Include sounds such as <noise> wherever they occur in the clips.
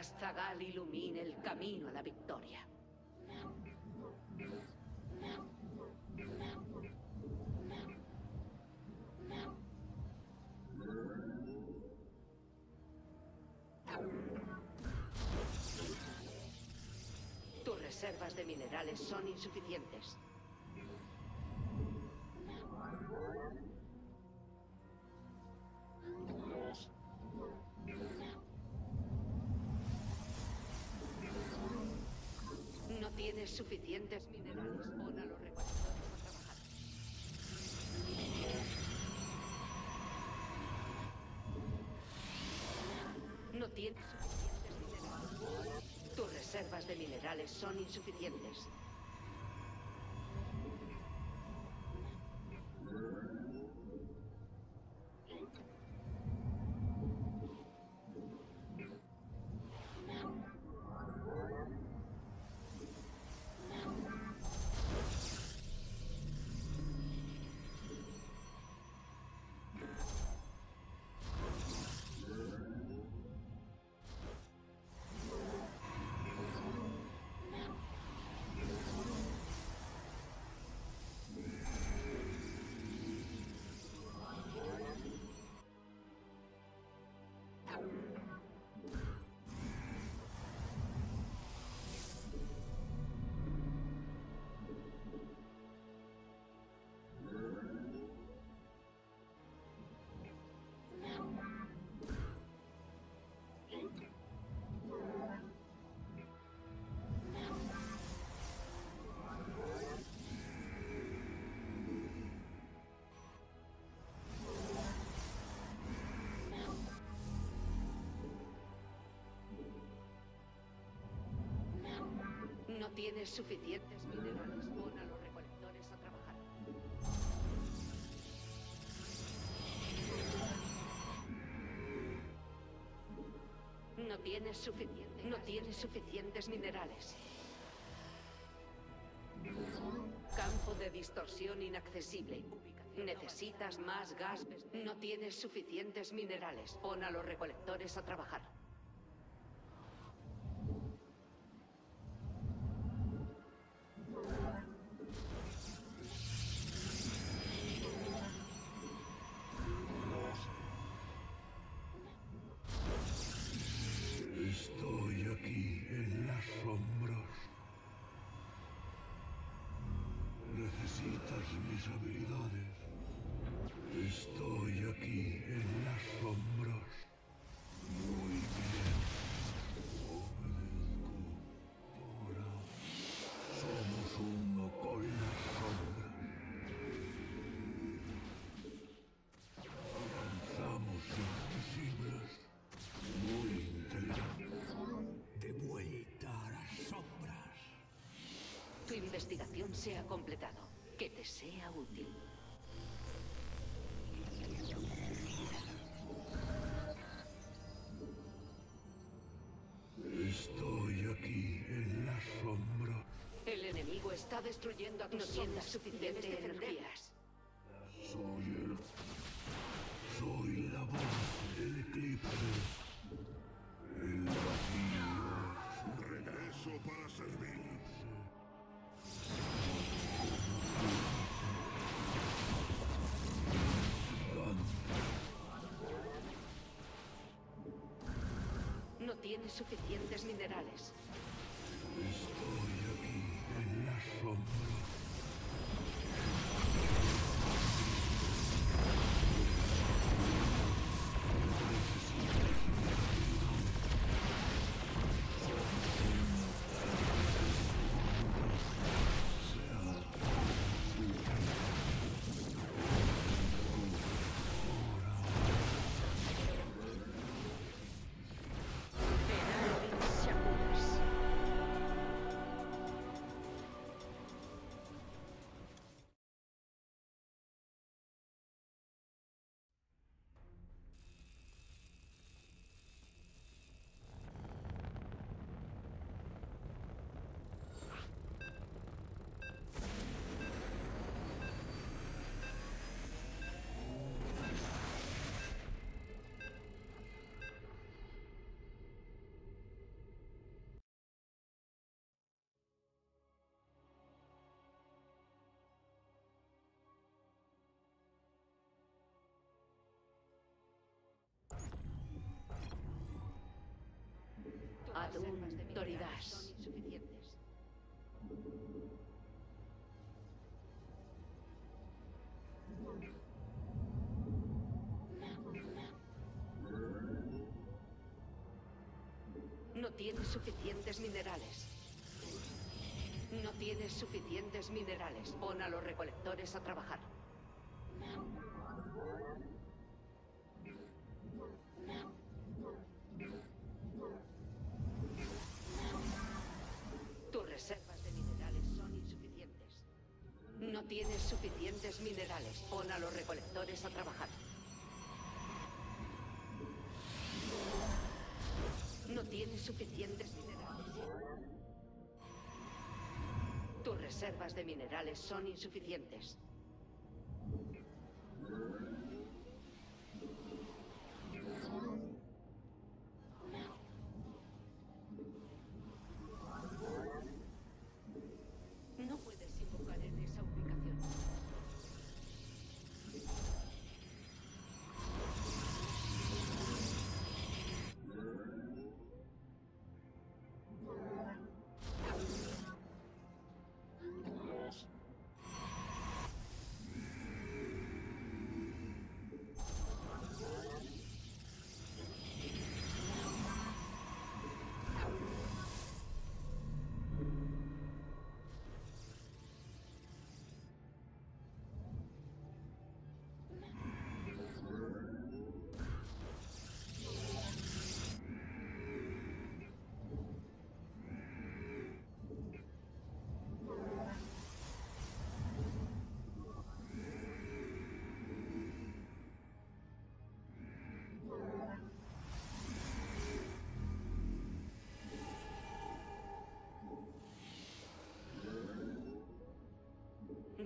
Zagal ilumine el camino a la victoria. Tus reservas de minerales son insuficientes. suficientes minerales. Pon a los recolectores a trabajar. No tienes suficientes minerales. Tus reservas de minerales son insuficientes. No tienes suficientes minerales. Pon a los recolectores a trabajar. No tienes suficiente. No tienes suficientes minerales. Campo de distorsión inaccesible. Necesitas más gas. No tienes suficientes minerales. Pon a los recolectores a trabajar. destruyendo a tus no tienes suficientes energías. Soy el... Soy la voz del eclipse. El vacío. Regreso para servir. No tiene suficientes minerales. No tiene suficientes minerales. No tienes suficientes minerales. Pon a los recolectores a trabajar. a trabajar. No tienes suficientes minerales. Tus reservas de minerales son insuficientes.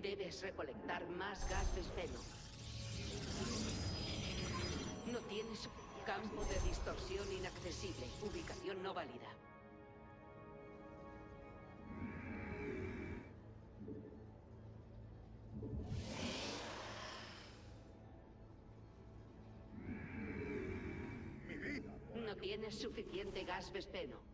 Debes recolectar más gas de No tienes campo de distorsión inaccesible. Ubicación no válida. No tienes suficiente gas vespeno.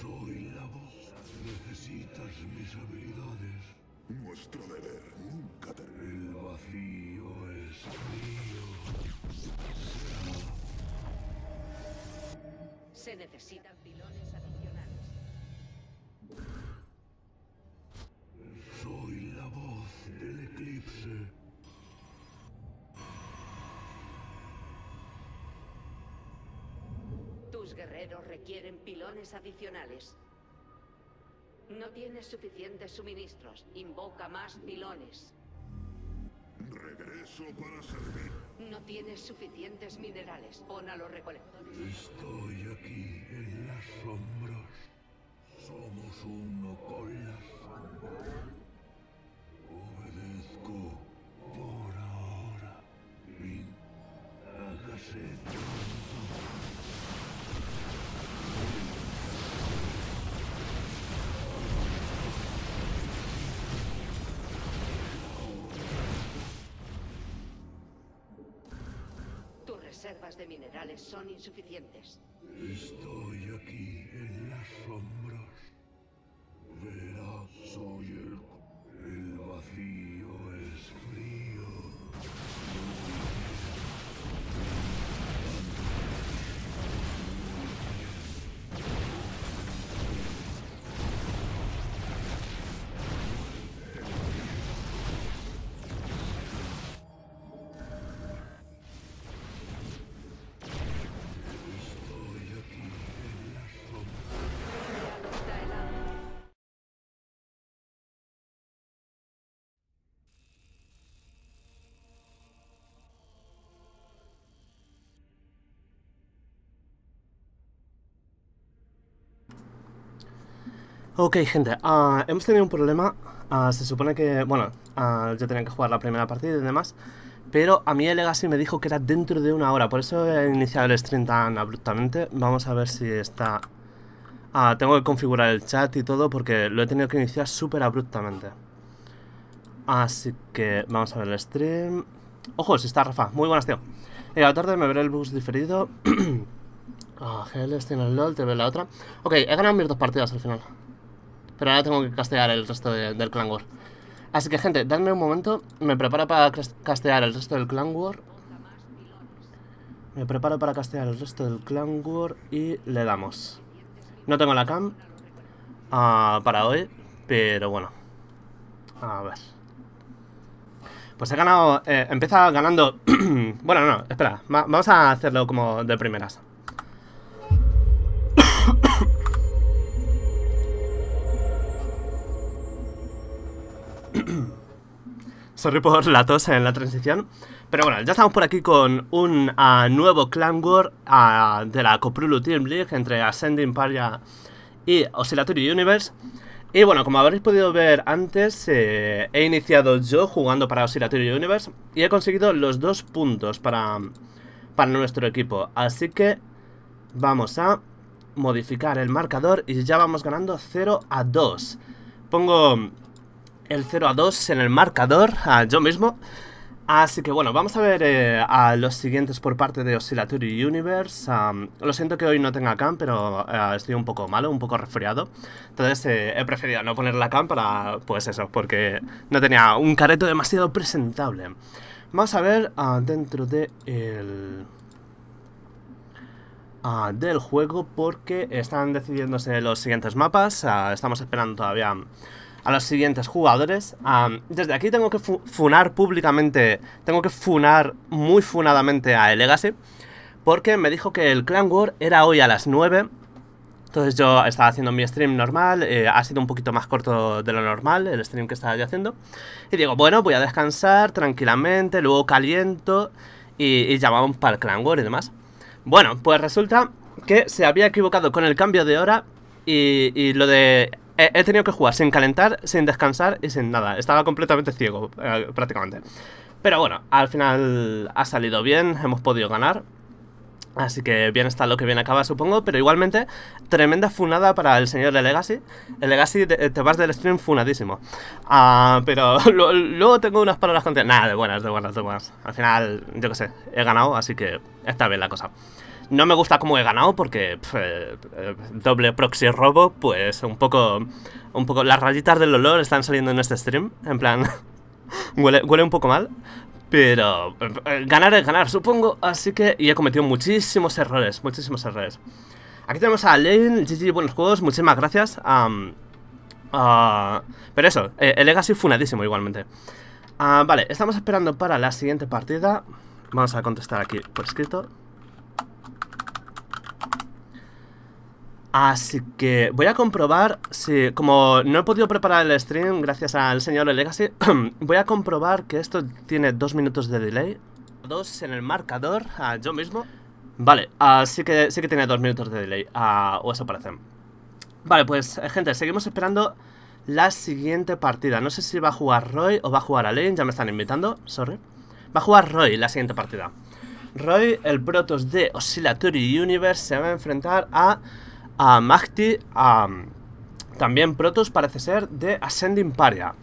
Soy la voz. Necesitas mis habilidades. Nuestro deber nunca termina. El vacío es mío. Se necesita. guerreros requieren pilones adicionales. No tienes suficientes suministros. Invoca más pilones. Regreso para servir. No tienes suficientes minerales. Pon a los recolectores. Estoy aquí en las sombras. Somos uno con las sombras. Obedezco por ahora. hágase. de minerales son insuficientes. Estoy aquí en las sombras. Verás, soy Ok, gente, ah, hemos tenido un problema. Ah, se supone que, bueno, ah, yo tenía que jugar la primera partida y demás. Pero a mí el Legacy me dijo que era dentro de una hora. Por eso he iniciado el stream tan abruptamente. Vamos a ver si está... tengo que configurar el chat y todo porque lo he tenido que iniciar súper abruptamente. Así que vamos a ver el stream. Ojo, si está Rafa. Muy buenas, tío. Eh, la tarde me veré el bus diferido. <clears throat> Ah, oh, el LOL, te ve la otra. Ok, he ganado mis dos partidas al final. Pero ahora tengo que castear el resto del Clan War. Así que, gente, dadme un momento. Me preparo para castear el resto del Clan War. Me preparo para castear el resto del Clan War y le damos. No tengo la cam ah, para hoy, pero bueno. A ver. Pues he ganado... Eh, empieza ganando... <clears throat> bueno, no, espera. vamos a hacerlo como de primeras. Sorry por la tos en la transición. Pero bueno, ya estamos por aquí con un ah, nuevo Clan War ah, de la Coprulu Team League entre Ascending Paria y Oscillatory Universe. Y bueno, como habréis podido ver antes, eh, he iniciado yo jugando para Oscillatory Universe y he conseguido los dos puntos para, para nuestro equipo. Así que vamos a modificar el marcador y ya vamos ganando 0 a 2. Pongo el 0 a 2 en el marcador, yo mismo. Así que bueno, vamos a ver eh, a los siguientes por parte de Oscillatory Universe. lo siento que hoy no tenga cam, pero eh, estoy un poco malo, un poco resfriado. Entonces eh, he preferido no poner la cam para, pues eso, porque no tenía un careto demasiado presentable. Vamos a ver ah, dentro de el... Ah, del juego porque están decidiéndose los siguientes mapas. Ah, estamos esperando todavía los siguientes jugadores. desde aquí tengo que funar públicamente, tengo que funar muy funadamente a Legacy, porque me dijo que el Clan War era hoy a las 9. Entonces yo estaba haciendo mi stream normal, eh, ha sido un poquito más corto de lo normal el stream que estaba yo haciendo. Y digo, bueno, voy a descansar tranquilamente, luego caliento y, llamamos para el Clan War y demás. Bueno, pues resulta que se había equivocado con el cambio de hora y, lo de eh, he tenido que jugar sin calentar, sin descansar y sin nada. Estaba completamente ciego, eh, prácticamente. Pero bueno, al final ha salido bien, hemos podido ganar. Así que bien está lo que bien acaba, supongo. Pero igualmente, tremenda funada para el señor de Legacy. El Legacy, eh, te, vas del stream funadísimo. Ah, pero <laughs> luego tengo unas palabras contigo. Nada, de buenas, de buenas, de buenas. Al final, yo qué sé, he ganado, así que está bien la cosa. No me gusta cómo he ganado porque eh, eh, doble proxy robo, pues un poco, un poco... Las rayitas del olor están saliendo en este stream, en plan... <laughs> huele, un poco mal, pero eh, ganar es ganar, supongo, así que... Y he cometido muchísimos errores, muchísimos errores. Aquí tenemos a Lane, GG, buenos juegos, muchísimas gracias. Ah, pero eso, el Legacy funadísimo igualmente. Ah, vale, estamos esperando para la siguiente partida. Vamos a contestar aquí por escrito. Así que voy a comprobar si, como no he podido preparar el stream gracias al señor Legacy, <clears throat> voy a comprobar que esto tiene dos minutos de delay. Dos en el marcador, a yo mismo. Vale, así que sí que tiene dos minutos de delay, o eso parece. Vale, pues eh, gente, seguimos esperando la siguiente partida. No sé si va a jugar Roy o va a jugar Alain, ya me están invitando, sorry. Va a jugar Roy la siguiente partida. Roy, el Protos de Oscillatory Universe, se va a enfrentar a a Magti, mm, también Protos parece ser de Ascending Paria.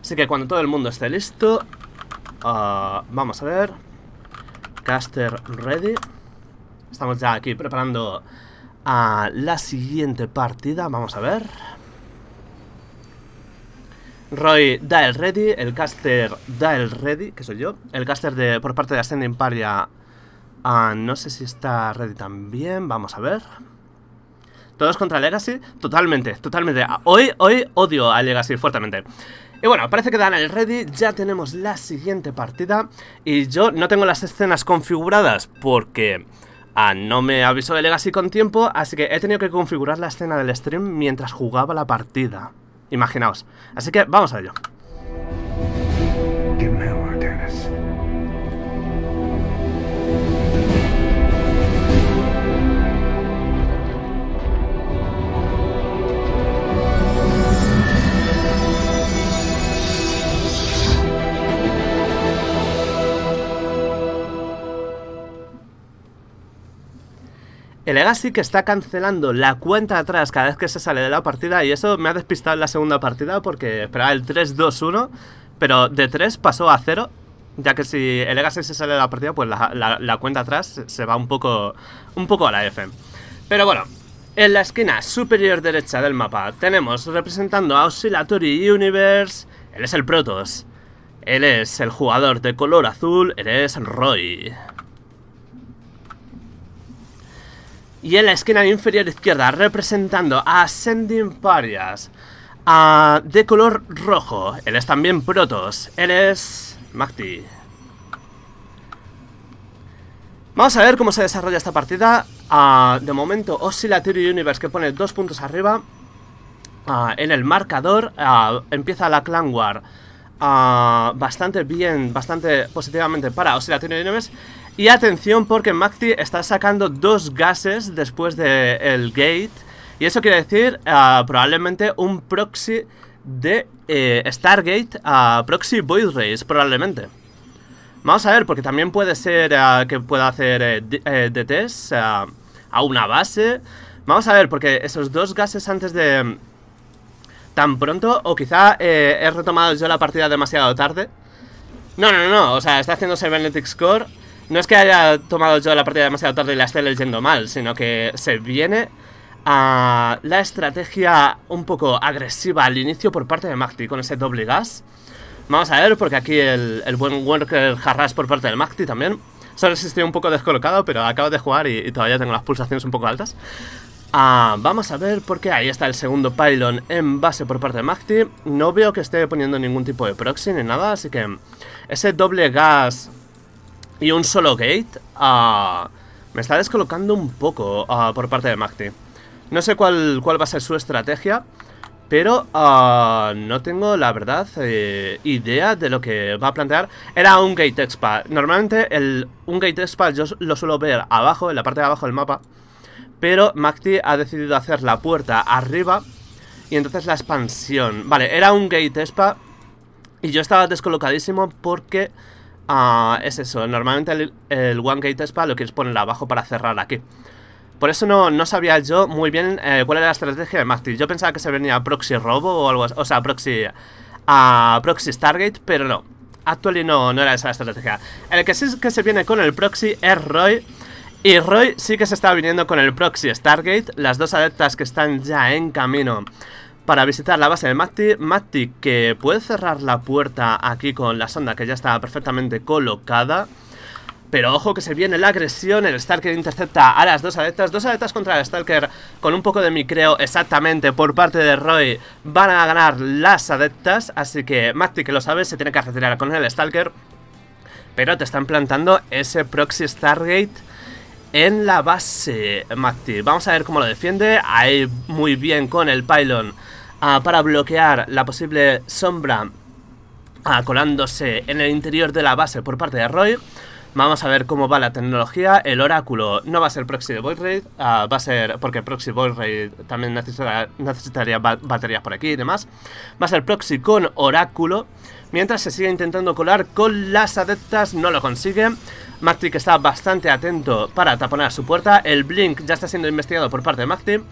Así que cuando todo el mundo esté listo, ah, vamos a ver. Caster ready. Estamos ya aquí preparando a ah, la siguiente partida. Vamos a ver. Roy da el ready, el caster da el ready, que soy yo. El caster de por parte de Ascending Paria ah, no sé si está ready también. Vamos a ver. Todos contra Legacy, totalmente, totalmente. Hoy, hoy odio a Legacy fuertemente. Y bueno, parece que dan el ready, ya tenemos la siguiente partida y yo no tengo las escenas configuradas porque ah, no me avisó de Legacy con tiempo, así que he tenido que configurar la escena del stream mientras jugaba la partida. Imaginaos. Así que vamos a ello. Legacy que está cancelando la cuenta atrás cada vez que se sale de la partida y eso me ha despistado en la segunda partida porque esperaba el 3-2-1, pero de 3 pasó a 0, ya que si el Legacy se sale de la partida, pues la, cuenta atrás se va un poco, un poco a la F. Pero bueno, en la esquina superior derecha del mapa tenemos representando a Oscillatory Universe, él es el Protoss, él es el jugador de color azul, él es Roy. y en la esquina inferior izquierda representando a Ascending Parias de color rojo. Él es también Protos, él es Magti. Vamos a ver cómo se desarrolla esta partida. Ah, de momento, Oscillatory Universe que pone dos puntos arriba ah, en el marcador. Ah, empieza la Clan War bastante bien, bastante positivamente para Oscillatory Universe. Y atención porque Maxi está sacando dos gases después del gate. Y eso quiere decir ah, probablemente un proxy de eh, Stargate a proxy Void Race, probablemente. Vamos a ver, porque también puede ser ah, que pueda hacer de eh, DTs eh, ah, a una base. Vamos a ver, porque esos dos gases antes de... Mm, tan pronto, o quizá he retomado yo la partida demasiado tarde. No, no, no, o sea, está haciendo Cybernetic Core no es que haya tomado yo la partida demasiado tarde y la esté leyendo mal, sino que se viene a la estrategia un poco agresiva al inicio por parte de Magti con ese doble gas. Vamos a ver, porque aquí el, buen worker jarras por parte del Magti también. Solo estoy un poco descolocado, pero acabo de jugar y, todavía tengo las pulsaciones un poco altas. Ah, vamos a ver porque ahí está el segundo pylon en base por parte de Magti. No veo que esté poniendo ningún tipo de proxy ni nada, así que ese doble gas y un solo gate, ah, me está descolocando un poco ah, por parte de Magti. No sé cuál, cuál va a ser su estrategia, pero ah, no tengo, la verdad, eh, idea de lo que va a plantear. Era un Gate expa... Normalmente un Gate expa... yo lo suelo ver abajo, en la parte de abajo del mapa. Pero Macti ha decidido hacer la puerta arriba y entonces la expansión. Vale, era un Gate expa... y yo estaba descolocadísimo porque Ah, es eso, normalmente el, One Gate Spa lo quieres poner abajo para cerrar aquí. Por eso no, sabía yo muy bien eh, cuál era la estrategia de Magti. Yo pensaba que se venía Proxy Robo o algo así, o sea, Proxy, a proxy Stargate, pero no. actualmente no, no era esa la estrategia. El que sí es que se viene con el Proxy es Roy. Y Roy sí que se está viniendo con el Proxy Stargate, las dos adeptas que están ya en camino para visitar la base de Magti... Magti que puede cerrar la puerta aquí con la sonda que ya está perfectamente colocada. Pero ojo que se viene la agresión, el Stalker intercepta a las dos adeptas, dos adeptas contra el Stalker con un poco de micreo exactamente por parte de Roy van a ganar las adeptas, así que Magti que lo sabe se tiene que retirar con el Stalker, pero te están plantando ese proxy Stargate en la base, Magti... Vamos a ver cómo lo defiende, ahí muy bien con el pylon Ah, para bloquear la posible sombra ah, colándose en el interior de la base por parte de Roy. Vamos a ver cómo va la tecnología. El oráculo no va a ser proxy de void raid, ah, va a ser porque proxy void raid también necesitaría baterías por aquí y demás. Va a ser proxy con oráculo. Mientras se sigue intentando colar con las adeptas, no lo consigue. que está bastante atento para taponar su puerta. El Blink ya está siendo investigado por parte de Mactic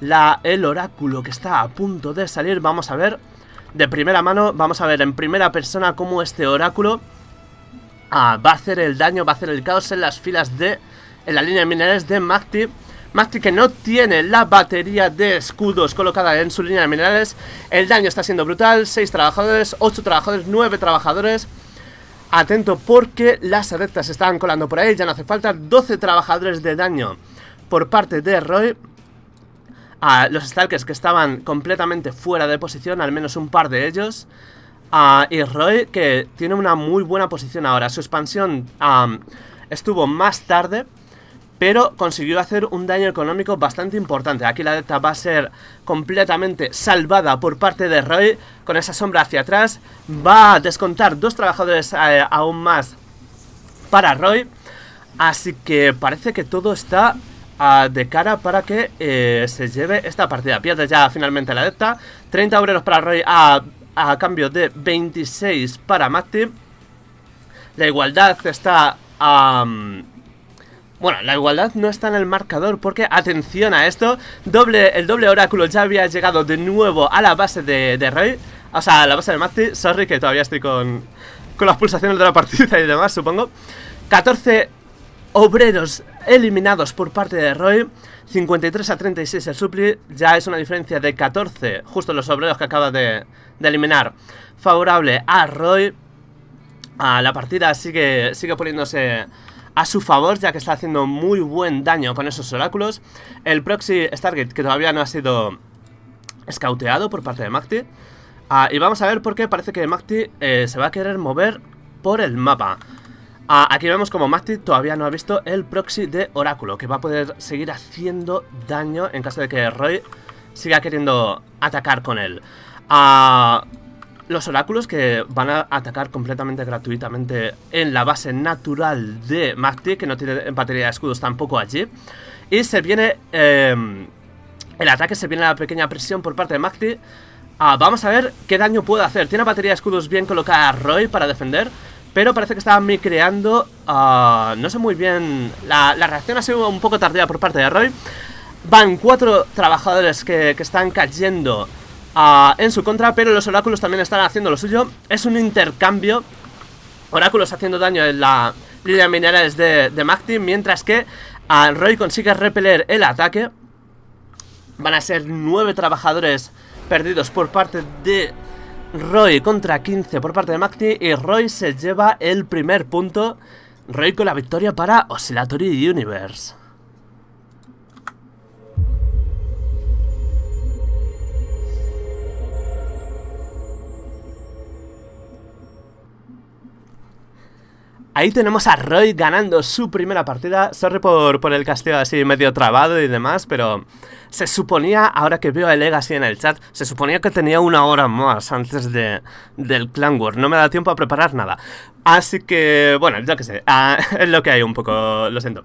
la, el oráculo que está a punto de salir. Vamos a ver de primera mano, vamos a ver en primera persona cómo este oráculo ah, va a hacer el daño, va a hacer el caos en las filas de... En la línea de minerales de Magti. Magti que no tiene la batería de escudos colocada en su línea de minerales. El daño está siendo brutal. 6 trabajadores, 8 trabajadores, 9 trabajadores. Atento porque las adeptas están colando por ahí. Ya no hace falta 12 trabajadores de daño por parte de Roy a los Stalkers que estaban completamente fuera de posición, al menos un par de ellos. y Roy, que tiene una muy buena posición ahora. Su expansión estuvo más tarde, pero consiguió hacer un daño económico bastante importante. Aquí la delta va a ser completamente salvada por parte de Roy, con esa sombra hacia atrás. Va a descontar dos trabajadores eh, aún más para Roy. Así que parece que todo está de cara para que eh, se lleve esta partida. Pierde ya finalmente la adepta. 30 obreros para Roy a, cambio de 26 para Mati. La igualdad está... bueno, la igualdad no está en el marcador porque, atención a esto, doble, el doble oráculo ya había llegado de nuevo a la base de, de Rey, o sea, a la base de Mati, sorry que todavía estoy con, con las pulsaciones de la partida y demás, supongo. 14 obreros eliminados por parte de Roy. 53 a 36 el Supli. Ya es una diferencia de 14. Justo los obreros que acaba de, eliminar. Favorable a Roy. A la partida sigue, sigue poniéndose a su favor, ya que está haciendo muy buen daño con esos oráculos. El proxy Stargate, que todavía no ha sido escauteado por parte de Macti. Ah, y vamos a ver por qué parece que Macti eh, se va a querer mover por el mapa aquí vemos como Magti todavía no ha visto el proxy de Oráculo, que va a poder seguir haciendo daño en caso de que Roy siga queriendo atacar con él. a los oráculos que van a atacar completamente gratuitamente en la base natural de Magdi que no tiene batería de escudos tampoco allí. Y se viene... Em, el ataque se viene la pequeña presión por parte de Magti. vamos a ver qué daño puede hacer. Tiene batería de escudos bien colocada Roy para defender. Pero parece que estaban micreando, ah, no sé muy bien, la, reacción ha sido un poco tardía por parte de Roy. Van cuatro trabajadores que, están cayendo ah, en su contra, pero los oráculos también están haciendo lo suyo. Es un intercambio, oráculos haciendo daño en la línea de minerales de, de mientras que ah, Roy consigue repeler el ataque. Van a ser nueve trabajadores perdidos por parte de Roy contra 15 por parte de Magti y Roy se lleva el primer punto. Roy con la victoria para Oscillatory Universe. Ahí tenemos a Roy ganando su primera partida. Sorry por, el castigo así medio trabado y demás, pero se suponía, ahora que veo a Legacy en el chat, se suponía que tenía una hora más antes del Clan War. No me da tiempo a preparar nada. Así que, bueno, ya que sé, ah, <laughs> es lo que hay un poco, lo siento.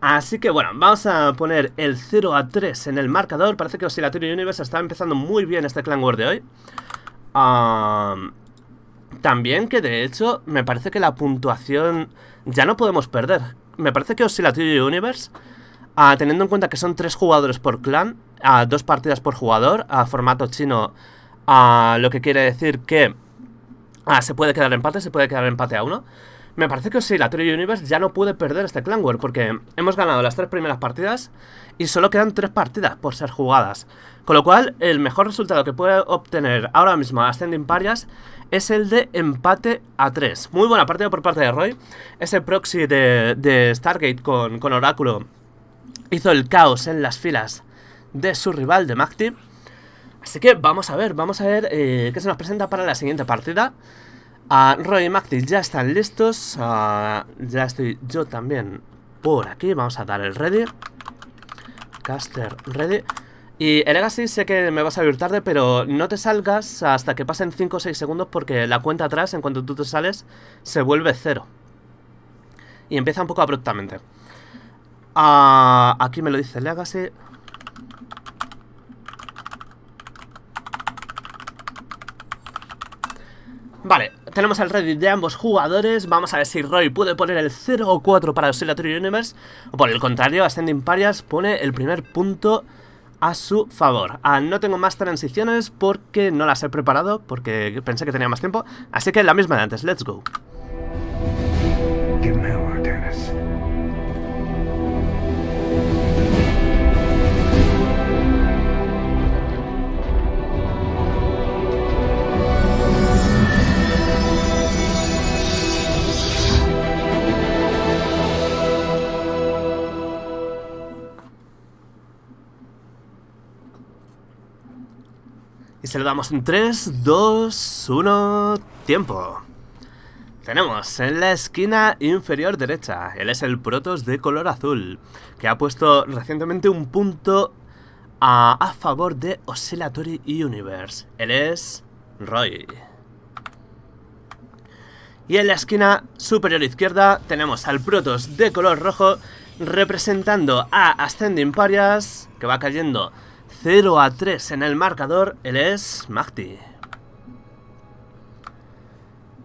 Así que bueno, vamos a poner el 0 a 3 en el marcador. Parece que Oscillatory Universe está empezando muy bien este Clan War de hoy. Ah, también que de hecho me parece que la puntuación ya no podemos perder. Me parece que Oscillatory Universe, ah, teniendo en cuenta que son tres jugadores por clan, a ah, dos partidas por jugador, a formato chino, a ah, lo que quiere decir que se puede quedar empate, se puede quedar empate a uno. Me parece que Oscillatory Universe ya no puede perder este Clan War porque hemos ganado las tres primeras partidas y solo quedan tres partidas por ser jugadas. Con lo cual, el mejor resultado que puede obtener ahora mismo Ascending Parias es el de empate a 3. Muy buena partida por parte de Roy. Ese proxy de, Stargate con, con, Oráculo hizo el caos en las filas de su rival de Magti. Así que vamos a ver, vamos a ver eh, qué se nos presenta para la siguiente partida. a Roy y Magti ya están listos. ya estoy yo también por aquí. Vamos a dar el ready. Caster ready. Y el Legacy sé que me vas a abrir tarde, pero no te salgas hasta que pasen 5 o 6 segundos porque la cuenta atrás, en cuanto tú te sales, se vuelve cero. Y empieza un poco abruptamente. Ah, aquí me lo dice Legacy. Vale, tenemos el Reddit de ambos jugadores. Vamos a ver si Roy puede poner el 0 o 4 para Oscillatory Universe. O por el contrario, Ascending Parias pone el primer punto a su favor. Ah, no tengo más transiciones porque no las he preparado, porque pensé que tenía más tiempo. Así que la misma de antes, let's go. me Y se lo damos en 3, 2, 1, tiempo. Tenemos en la esquina inferior derecha, él es el protos de color azul, que ha puesto recientemente un punto a, favor de Oscillatory Universe. Él es Roy. Y en la esquina superior izquierda tenemos al Protoss de color rojo representando a Ascending Parias, que va cayendo 0 a 3 en el marcador, él es Magti.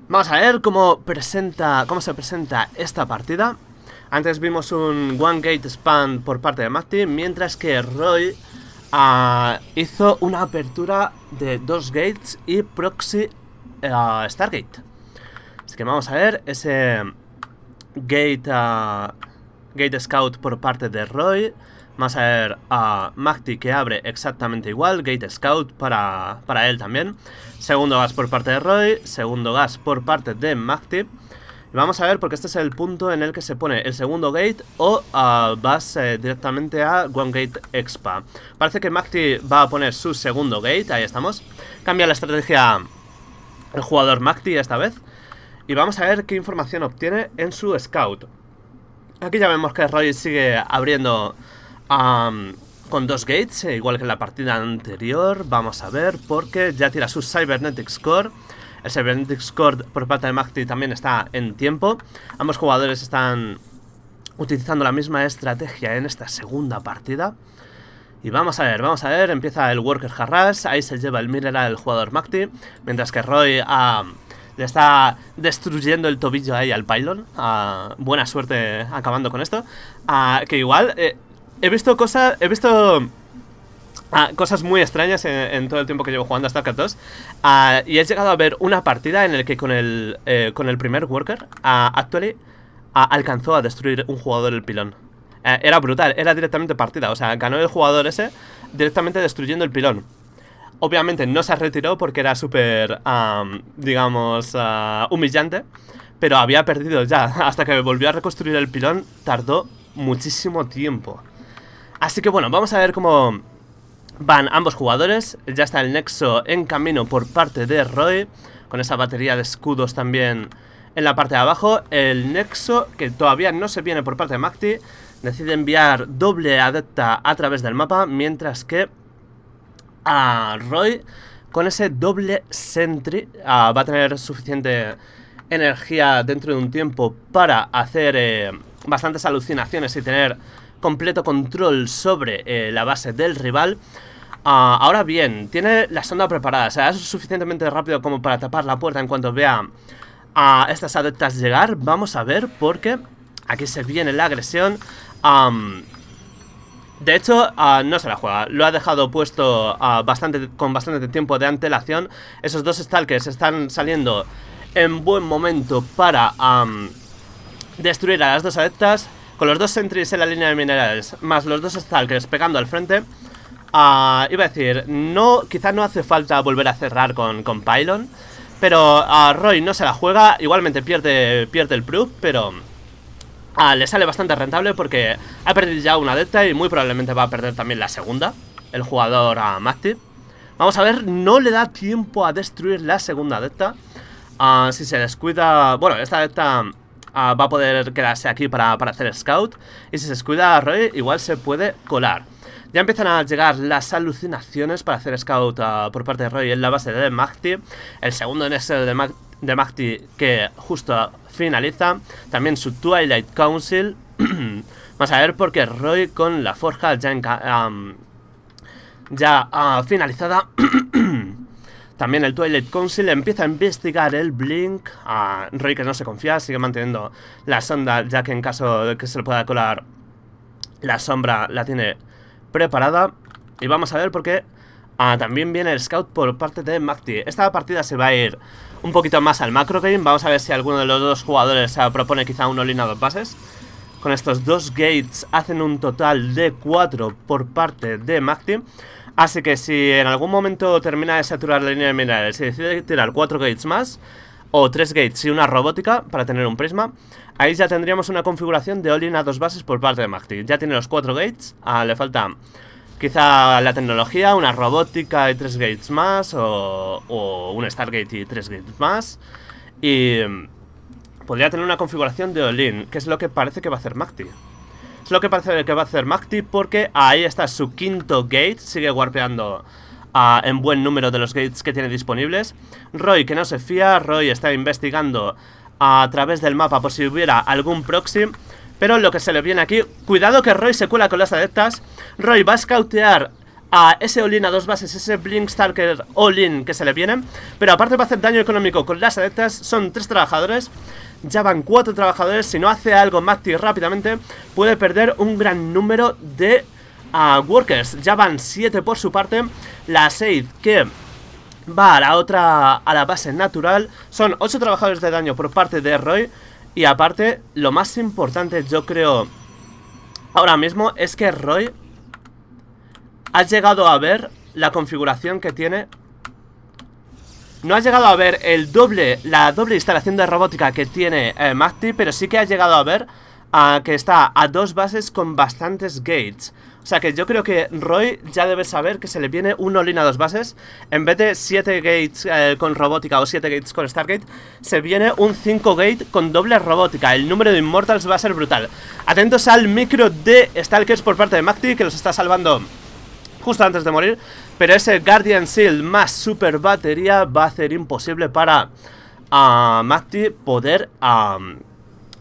Vamos a ver cómo, presenta, cómo se presenta esta partida. Antes vimos un One Gate Span por parte de Magti. mientras que Roy ah, hizo una apertura de dos gates y proxy a ah, Stargate. Así que vamos a ver ese Gate, ah, gate Scout por parte de Roy. Vamos a ver a Magti que abre exactamente igual, Gate Scout para, él también. Segundo gas por parte de Roy, segundo gas por parte de Magti. Y vamos a ver porque este es el punto en el que se pone el segundo gate o ah, vas eh, directamente a One Gate Expa. Parece que Magti va a poner su segundo gate, ahí estamos. Cambia la estrategia el jugador Magti esta vez. Y vamos a ver qué información obtiene en su scout. Aquí ya vemos que Roy sigue abriendo con dos gates, eh, igual que en la partida anterior, vamos a ver, porque ya tira su cybernetic Core. El cybernetic Core por parte de Magti también está en tiempo. Ambos jugadores están utilizando la misma estrategia en esta segunda partida. Y vamos a ver, vamos a ver, empieza el Worker Harass, ahí se lleva el Miller del jugador Magti, mientras que Roy le está destruyendo el tobillo ahí al Pylon. Ah, buena suerte acabando con esto. Ah, que igual... Eh, he visto cosas. He visto. Ah, cosas muy extrañas en, todo el tiempo que llevo jugando a StarCraft 2 ah, y he llegado a ver una partida en la que con el, eh, con el primer worker ah, actually ah, alcanzó a destruir un jugador el pilón era brutal, era directamente partida, o sea, ganó el jugador ese directamente destruyendo el pilón obviamente no se retiró porque era súper, digamos, humillante pero había perdido ya, <laughs> hasta que volvió a reconstruir el pilón tardó muchísimo tiempo Así que bueno, vamos a ver cómo van ambos jugadores. Ya está el nexo en camino por parte de Roy. Con esa batería de escudos también en la parte de abajo. El nexo, que todavía no se viene por parte de Macti, decide enviar doble adepta a través del mapa. Mientras que a Roy, con ese doble sentry, ah, va a tener suficiente energía dentro de un tiempo para hacer eh, bastantes alucinaciones y tener completo control sobre eh, la base del rival. Ah, ahora bien, tiene la sonda preparada, o sea, es suficientemente rápido como para tapar la puerta en cuanto vea a estas adeptas llegar. Vamos a ver porque aquí se viene la agresión. de hecho, ah, no se la juega. Lo ha dejado puesto ah, bastante, con bastante tiempo de antelación. Esos dos stalkers están saliendo en buen momento para destruir a las dos adeptas. Con los dos sentries en la línea de minerales, más los dos stalkers pegando al frente, ah, iba a decir, no, quizás no hace falta volver a cerrar con, Pylon, pero a ah, Roy no se la juega, igualmente pierde, pierde el proof, pero ah, le sale bastante rentable porque ha perdido ya una adepta y muy probablemente va a perder también la segunda, el jugador a mate Vamos a ver, no le da tiempo a destruir la segunda adepta. si se descuida... Bueno, esta adepta Ah, va a poder quedarse aquí para, hacer scout. Y si se descuida Roy, igual se puede colar. Ya empiezan a llegar las alucinaciones para hacer scout ah, por parte de Roy en la base de Magti. El segundo en ese de, Magti que justo finaliza. También su Twilight Council. <clears throat> Vamos a ver porque Roy con la forja ya, ya ah, finalizada <clears throat> También el Twilight Council empieza a investigar el Blink. A Roy que no se confía, sigue manteniendo la sonda, ya que en caso de que se le pueda colar la sombra la tiene preparada. Y vamos a ver por qué ah, también viene el scout por parte de Magti. Esta partida se va a ir un poquito más al macro game. Vamos a ver si alguno de los dos jugadores se propone quizá un all-in a bases. Con estos dos gates hacen un total de cuatro por parte de Magti. Así que si en algún momento termina de saturar la línea de minerales y decide tirar 4 gates más, o 3 gates y una robótica para tener un prisma, ahí ya tendríamos una configuración de all-in a dos bases por parte de Magti. Ya tiene los 4 gates, ah, le falta quizá la tecnología, una robótica y tres gates más, o, o un Stargate y 3 gates más, y mm, podría tener una configuración de all-in, que es lo que parece que va a hacer Magti lo que parece que va a hacer Magti porque ahí está su quinto gate. Sigue warpeando ah, en buen número de los gates que tiene disponibles. Roy que no se fía. Roy está investigando ah, a través del mapa por si hubiera algún proxy. Pero lo que se le viene aquí... Cuidado que Roy se cuela con las adeptas. Roy va a scoutear a ah, ese Olin a dos bases, ese Blink Stalker Olin que se le vienen Pero aparte va a hacer daño económico con las adeptas. Son tres trabajadores. Ya van cuatro trabajadores. Si no hace algo Mati rápidamente, puede perder un gran número de ah, workers. Ya van siete por su parte. La seis que va a la otra, a la base natural. Son ocho trabajadores de daño por parte de Roy. Y aparte, lo más importante yo creo ahora mismo es que Roy ha llegado a ver la configuración que tiene no ha llegado a ver el doble, la doble instalación de robótica que tiene eh, Magti, pero sí que ha llegado a ver que está a dos bases con bastantes gates. O sea que yo creo que Roy ya debe saber que se le viene un all a dos bases. En vez de 7 gates eh, con robótica o 7 gates con Stargate, se viene un 5 gate con doble robótica. El número de Immortals va a ser brutal. Atentos al micro de Stalkers por parte de Magti, que los está salvando justo antes de morir. Pero ese Guardian Seal más super batería va a hacer imposible para a poder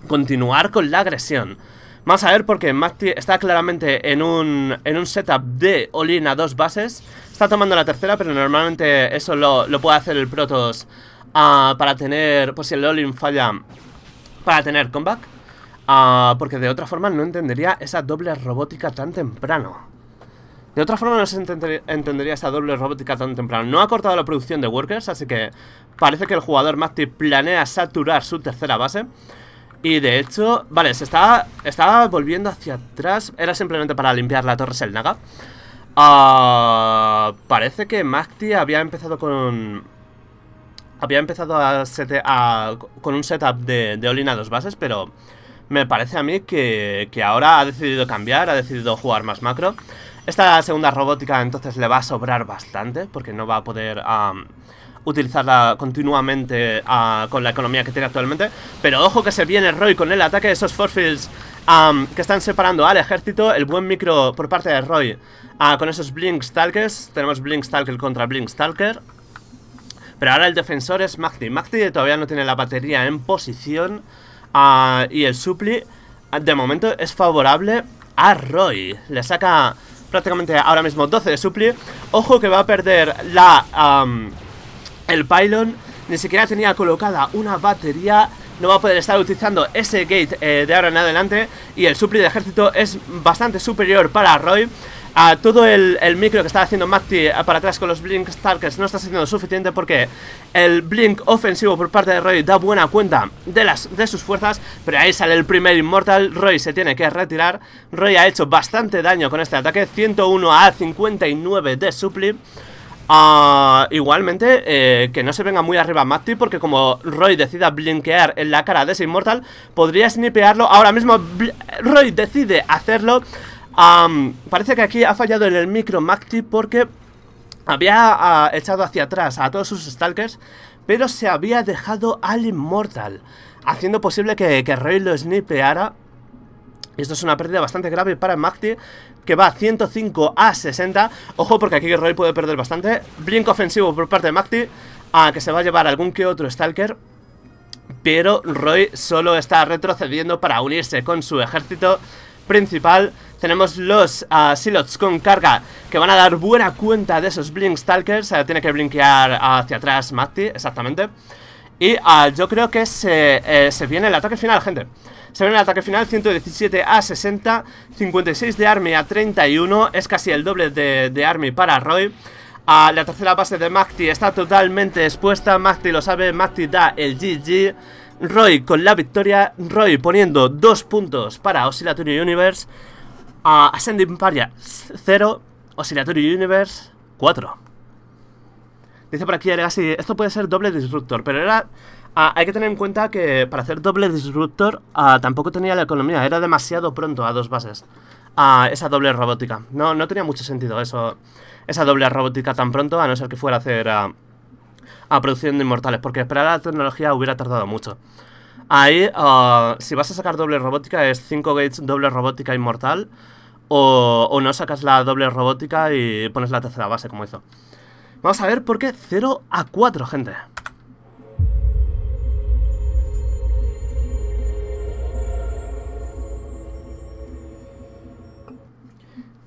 continuar con la agresión. Vamos a ver porque Macti está claramente en un, en un setup de Olin a dos bases. Está tomando la tercera, pero normalmente eso lo, puede hacer el Protoss ah, para tener, por pues si el Olin falla, para tener comeback. Ah, porque de otra forma no entendería esa doble robótica tan temprano. De otra forma no se entendería esta doble robótica tan temprano. No ha cortado la producción de Workers, así que parece que el jugador Magti planea saturar su tercera base. Y de hecho, vale, se está, volviendo hacia atrás. Era simplemente para limpiar la torre Selnaga. Ah, parece que Macti había empezado con... Había empezado a con un setup de, de a dos bases, pero me parece a mí que, que ahora ha decidido cambiar, ha decidido jugar más macro. Esta segunda robótica entonces le va a sobrar bastante porque no va a poder utilizarla continuamente ah, con la economía que tiene actualmente. Pero ojo que se viene Roy con el ataque de esos forfields que están separando al ejército. El buen micro por parte de Roy ah, con esos Blink Stalkers. Tenemos Blink Stalker contra Blink Stalker. Pero ahora el defensor es Magdi. Magdi todavía no tiene la batería en posición. Ah, y el supli de momento es favorable a Roy. Le saca prácticamente ahora mismo 12 de supli. Ojo que va a perder la el pylon. Ni siquiera tenía colocada una batería. No va a poder estar utilizando ese gate eh, de ahora en adelante. Y el supli de ejército es bastante superior para Roy a todo el, micro que está haciendo Macti eh, para atrás con los Blink Starkers no está siendo suficiente porque el Blink ofensivo por parte de Roy da buena cuenta de, las, de sus fuerzas, pero ahí sale el primer Inmortal, Roy se tiene que retirar, Roy ha hecho bastante daño con este ataque, 101 a 59 de Supli. Ah, igualmente, eh, que no se venga muy arriba Magti. porque como Roy decida blinkear en la cara de ese Inmortal, podría snipearlo. Ahora mismo Roy decide hacerlo parece que aquí ha fallado en el micro Macti porque había ah, echado hacia atrás a todos sus Stalkers, pero se había dejado al Inmortal, haciendo posible que, Roy lo snipeara. Esto es una pérdida bastante grave para Magti, que va 105 a 60. Ojo, porque aquí Roy puede perder bastante. Blink ofensivo por parte de Magti, a que se va a llevar algún que otro Stalker. Pero Roy solo está retrocediendo para unirse con su ejército principal tenemos los ah, silots con carga que van a dar buena cuenta de esos Blink Stalkers. Eh, tiene que blinkear hacia atrás Matti, exactamente. Y ah, yo creo que eh, se, viene el ataque final, gente. Se viene el ataque final, 117 a 60, 56 de Army a 31. Es casi el doble de, Army para Roy. Ah, la tercera base de Matti está totalmente expuesta. Matti lo sabe, Matti da el GG. Roy con la victoria. Roy poniendo dos puntos para Oscillatory Universe. Ascending Paria cero, Oscillatory Universe 4. Dice por aquí Legacy, esto puede ser doble disruptor, pero era... Ah, hay que tener en cuenta que para hacer doble disruptor ah, tampoco tenía la economía, era demasiado pronto a dos bases. a ah, esa doble robótica. No, no tenía mucho sentido eso, esa doble robótica tan pronto, a no ser que fuera a hacer a producción de inmortales, porque esperar a la tecnología hubiera tardado mucho. Ahí, ah, si vas a sacar doble robótica, es 5 gates doble robótica inmortal, o, no sacas la doble robótica y pones la tercera base, como hizo. Vamos a ver por qué 0 a 4, gente.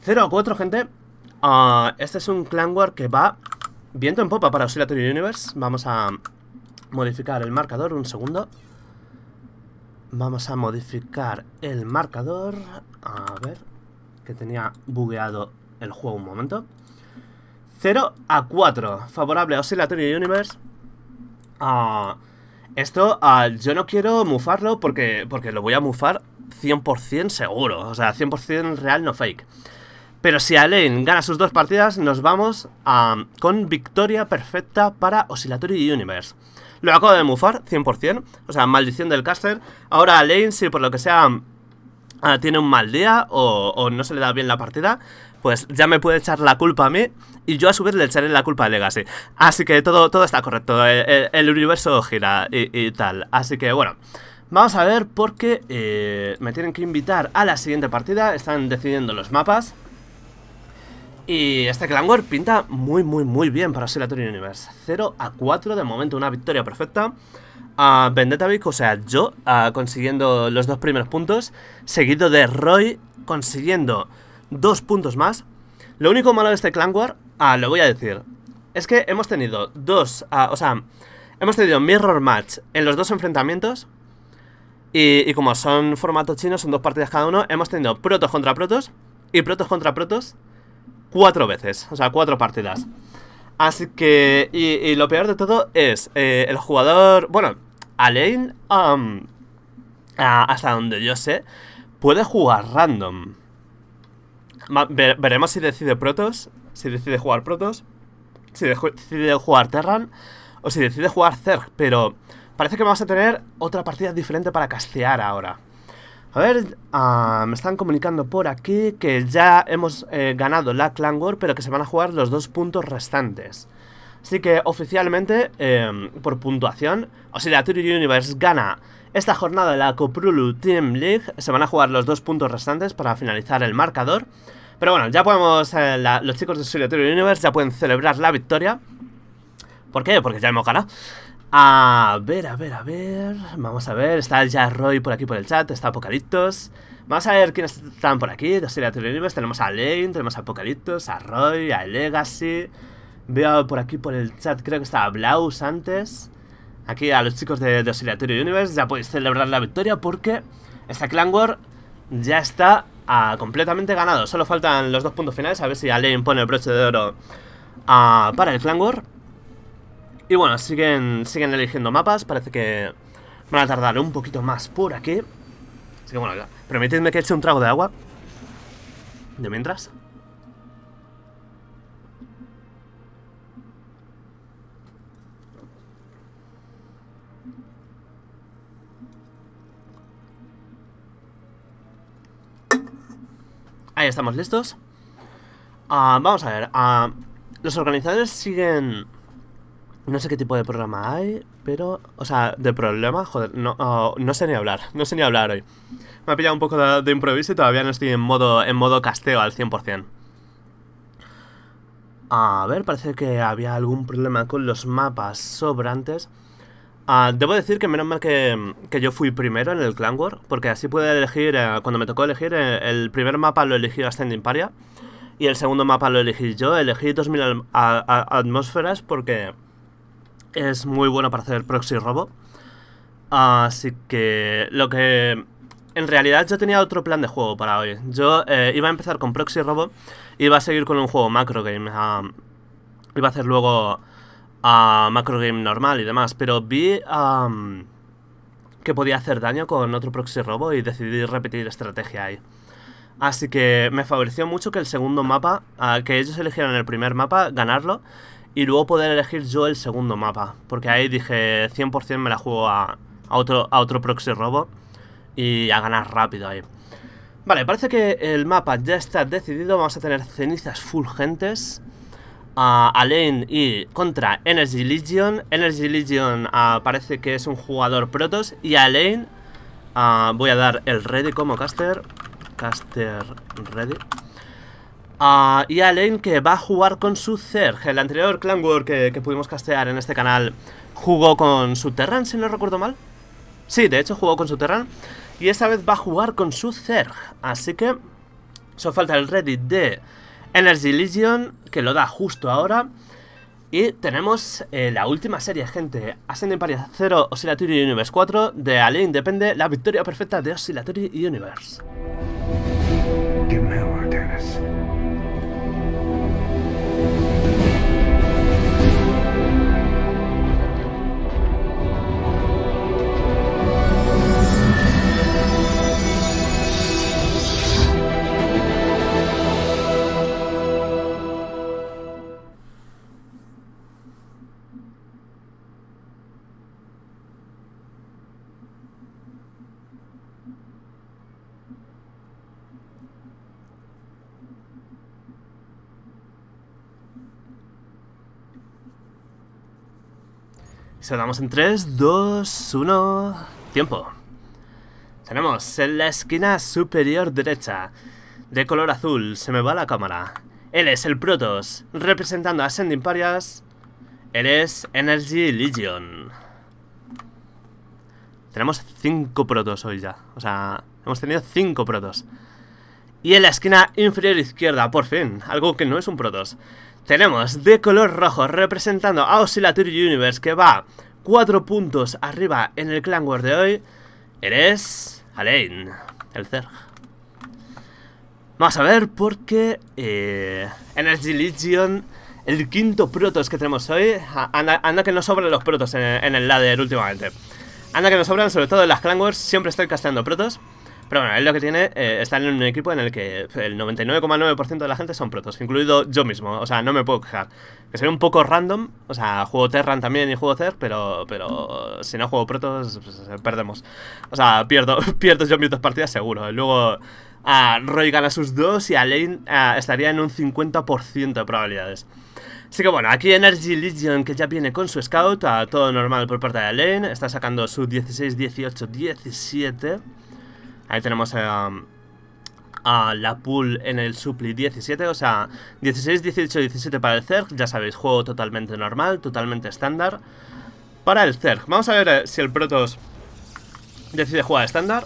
¿0 a 4, gente? Ah, este es un clan war que va Viento en popa para Oscillatory Universe. Vamos a modificar el marcador un segundo. Vamos a modificar el marcador. A ver, que tenía bugueado el juego un momento. 0 a 4. Favorable a Oscillatory Universe. Ah, esto ah, yo no quiero mufarlo porque, porque lo voy a mufar 100% seguro. O sea, 100% real, no fake. Pero si Alain gana sus dos partidas, nos vamos a, con victoria perfecta para Oscillatory Universe. Lo acabo de mufar, 100%. O sea, maldición del caster. Ahora Alain, si por lo que sea ah, tiene un mal día o, no se le da bien la partida, pues ya me puede echar la culpa a mí y yo a su vez le echaré la culpa a Legacy. Así que todo, todo está correcto, el, universo gira y, tal. Así que bueno, vamos a ver porque qué eh, me tienen que invitar a la siguiente partida, están decidiendo los mapas. Y este Clangor pinta muy, muy, muy bien para Silatory Universe. 0 a 4, de momento una victoria perfecta. A ah, Vendetta o sea, yo, ah, consiguiendo los dos primeros puntos, seguido de Roy consiguiendo dos puntos más. Lo único malo de este Clan War, ah, lo voy a decir, es que hemos tenido dos, o sea, hemos tenido Mirror Match en los dos enfrentamientos. Y, como son formato chino, son dos partidas cada uno, hemos tenido protos contra protos y protos contra protos cuatro veces, o sea, cuatro partidas. Así que, y, lo peor de todo es, eh, el jugador, bueno, Alain, um, hasta donde yo sé, puede jugar random. veremos si decide Protos, si decide jugar Protos, si decide jugar Terran o si decide jugar Zerg, pero parece que vamos a tener otra partida diferente para castear ahora. A ver, ah, me están comunicando por aquí que ya hemos eh, ganado la Clan War, pero que se van a jugar los dos puntos restantes. Así que oficialmente, em, por puntuación, o Oscillatory Universe gana esta jornada de la Coprulu Team League. Se van a jugar los dos puntos restantes para finalizar el marcador. Pero bueno, ya podemos, eh, los chicos de Oscillatory Universe ya pueden celebrar la victoria. ¿Por qué? Porque ya hemos ganado. A ver, a ver, a ver. Vamos a ver. Está ya Roy por aquí por el chat. Está Apocaliptos. Vamos a ver quiénes están por aquí. Dos Universe. Tenemos a Lane, tenemos a Apocaliptos, a Roy, a Legacy. Veo por aquí por el chat, creo que estaba Blaus antes. Aquí a los chicos de, de Universe ya podéis celebrar la victoria porque esta Clan War ya está ah, completamente ganado. Solo faltan los dos puntos finales. A ver si Alain pone el broche de oro ah, para el Clan War. Y bueno, siguen, siguen eligiendo mapas, parece que van a tardar un poquito más por aquí. Así que bueno, permitidme que eche un trago de agua. De mientras. Ahí estamos listos. Ah, vamos a ver. Ah, los organizadores siguen no sé qué tipo de programa hay, pero... O sea, de problema, joder, no, oh, no sé ni hablar, no sé ni hablar hoy. Me ha pillado un poco de, improviso y todavía no estoy en modo, en modo casteo al 100%. A ver, parece que había algún problema con los mapas sobrantes. Ah, debo decir que menos mal que, yo fui primero en el Clan War, porque así pude elegir, eh, cuando me tocó elegir, eh, el primer mapa lo elegí Ascending Paria y el segundo mapa lo elegí yo. Elegí 2000 atmósferas porque es muy bueno para hacer proxy robo. Así que lo que... En realidad yo tenía otro plan de juego para hoy. Yo eh, iba a empezar con proxy robo, iba a seguir con un juego macro game. Ah, iba a hacer luego a ah, macro game normal y demás, pero vi que podía hacer daño con otro proxy robo y decidí repetir estrategia ahí. Así que me favoreció mucho que el segundo mapa, ah, que ellos eligieran el primer mapa, ganarlo, y luego poder elegir yo el segundo mapa, porque ahí dije 100% me la juego a, otro, a otro proxy robo y a ganar rápido ahí. Vale, parece que el mapa ya está decidido, vamos a tener cenizas fulgentes a Lane y contra Energy Legion. Energy Legion ah, parece que es un jugador protos y a Lane ah, voy a dar el ready como caster, caster ready. Y Alain que va a jugar con su Zerg. El anterior Clan War que, pudimos castear en este canal jugó con su Terran, si no recuerdo mal. Sí, de hecho jugó con su Terran. Y esta vez va a jugar con su Zerg. Así que solo falta el Reddit de Energy Legion, que lo da justo ahora. Y tenemos eh, la última serie, gente. Ascending Paria 0, Oscillatory Universe 4. De Alain depende la victoria perfecta de Oscillatory Universe. Se damos en 3, 2, 1... Tiempo. Tenemos en la esquina superior derecha, de color azul, se me va la cámara. Él es el Protoss, representando a Ascending Parias. Él es Energy Legion. Tenemos 5 Protoss hoy ya. O sea, hemos tenido 5 protos Y en la esquina inferior izquierda, por fin, algo que no es un Protoss. Tenemos de color rojo representando a Oscillatory Universe que va 4 puntos arriba en el Clan War de hoy. Eres Alain, el Zerg. Vamos a ver qué eh, Energy Legion, el quinto protos que tenemos hoy, anda, que nos sobran los protos en, el ladder últimamente. Anda que nos sobran, sobre todo en las Clan Wars, siempre estoy casteando protos. Pero bueno, él lo que tiene, eh, está en un equipo en el que el 99,9% de la gente son protos, incluido yo mismo, o sea, no me puedo quejar. Que sería un poco random, o sea, juego Terran también y juego Cer, pero, pero si no juego protos, pues, eh, perdemos. O sea, pierdo, <laughs> pierdo yo mis dos partidas seguro. Luego a ah, Roy gana sus dos y a Lane ah, estaría en un 50% de probabilidades. Así que bueno, aquí Energy Legion que ya viene con su scout, a todo normal por parte de Lane, está sacando su 16, 18, 17... Ahí tenemos a, la pool en el supli 17, o sea, 16, 18, 17 para el Zerg, ya sabéis, juego totalmente normal, totalmente estándar. Para el Zerg, vamos a ver eh, si el Protoss decide jugar estándar.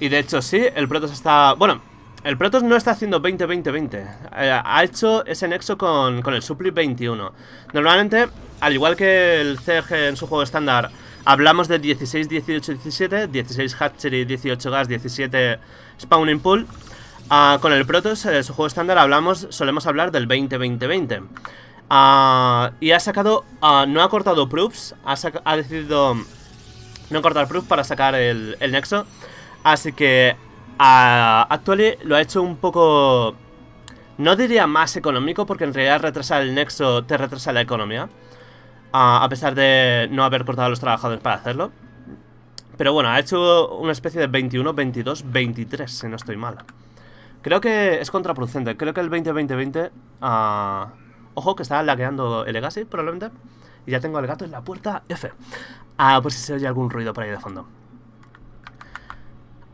Y de hecho sí, el Protoss está... Bueno, el Protoss no está haciendo 20-20-20. Eh, ha hecho ese nexo con, con el Supli 21. Normalmente, al igual que el Zerg en su juego estándar Hablamos de 16, 18, 17, 16 Hatchery, 18 Gas, 17 Spawning Pool. Ah, con el Protoss, eh, su juego estándar, hablamos, solemos hablar del 20-20-20. Ah, y ha sacado, ah, no ha cortado proofs, ha, decidido no cortar proofs para sacar el, el nexo. Así que actualmente lo ha hecho un poco, no diría más económico, porque en realidad retrasar el nexo te retrasa la economía a, a pesar de no haber cortado a los trabajadores para hacerlo. Pero bueno, ha hecho una especie de 21, 22, 23, si no estoy mal. Creo que es contraproducente. Creo que el 20 20 ah, ojo, que está laqueando el Legacy, probablemente. Y ya tengo al gato en la puerta F. Ah, por si se oye algún ruido por ahí de fondo.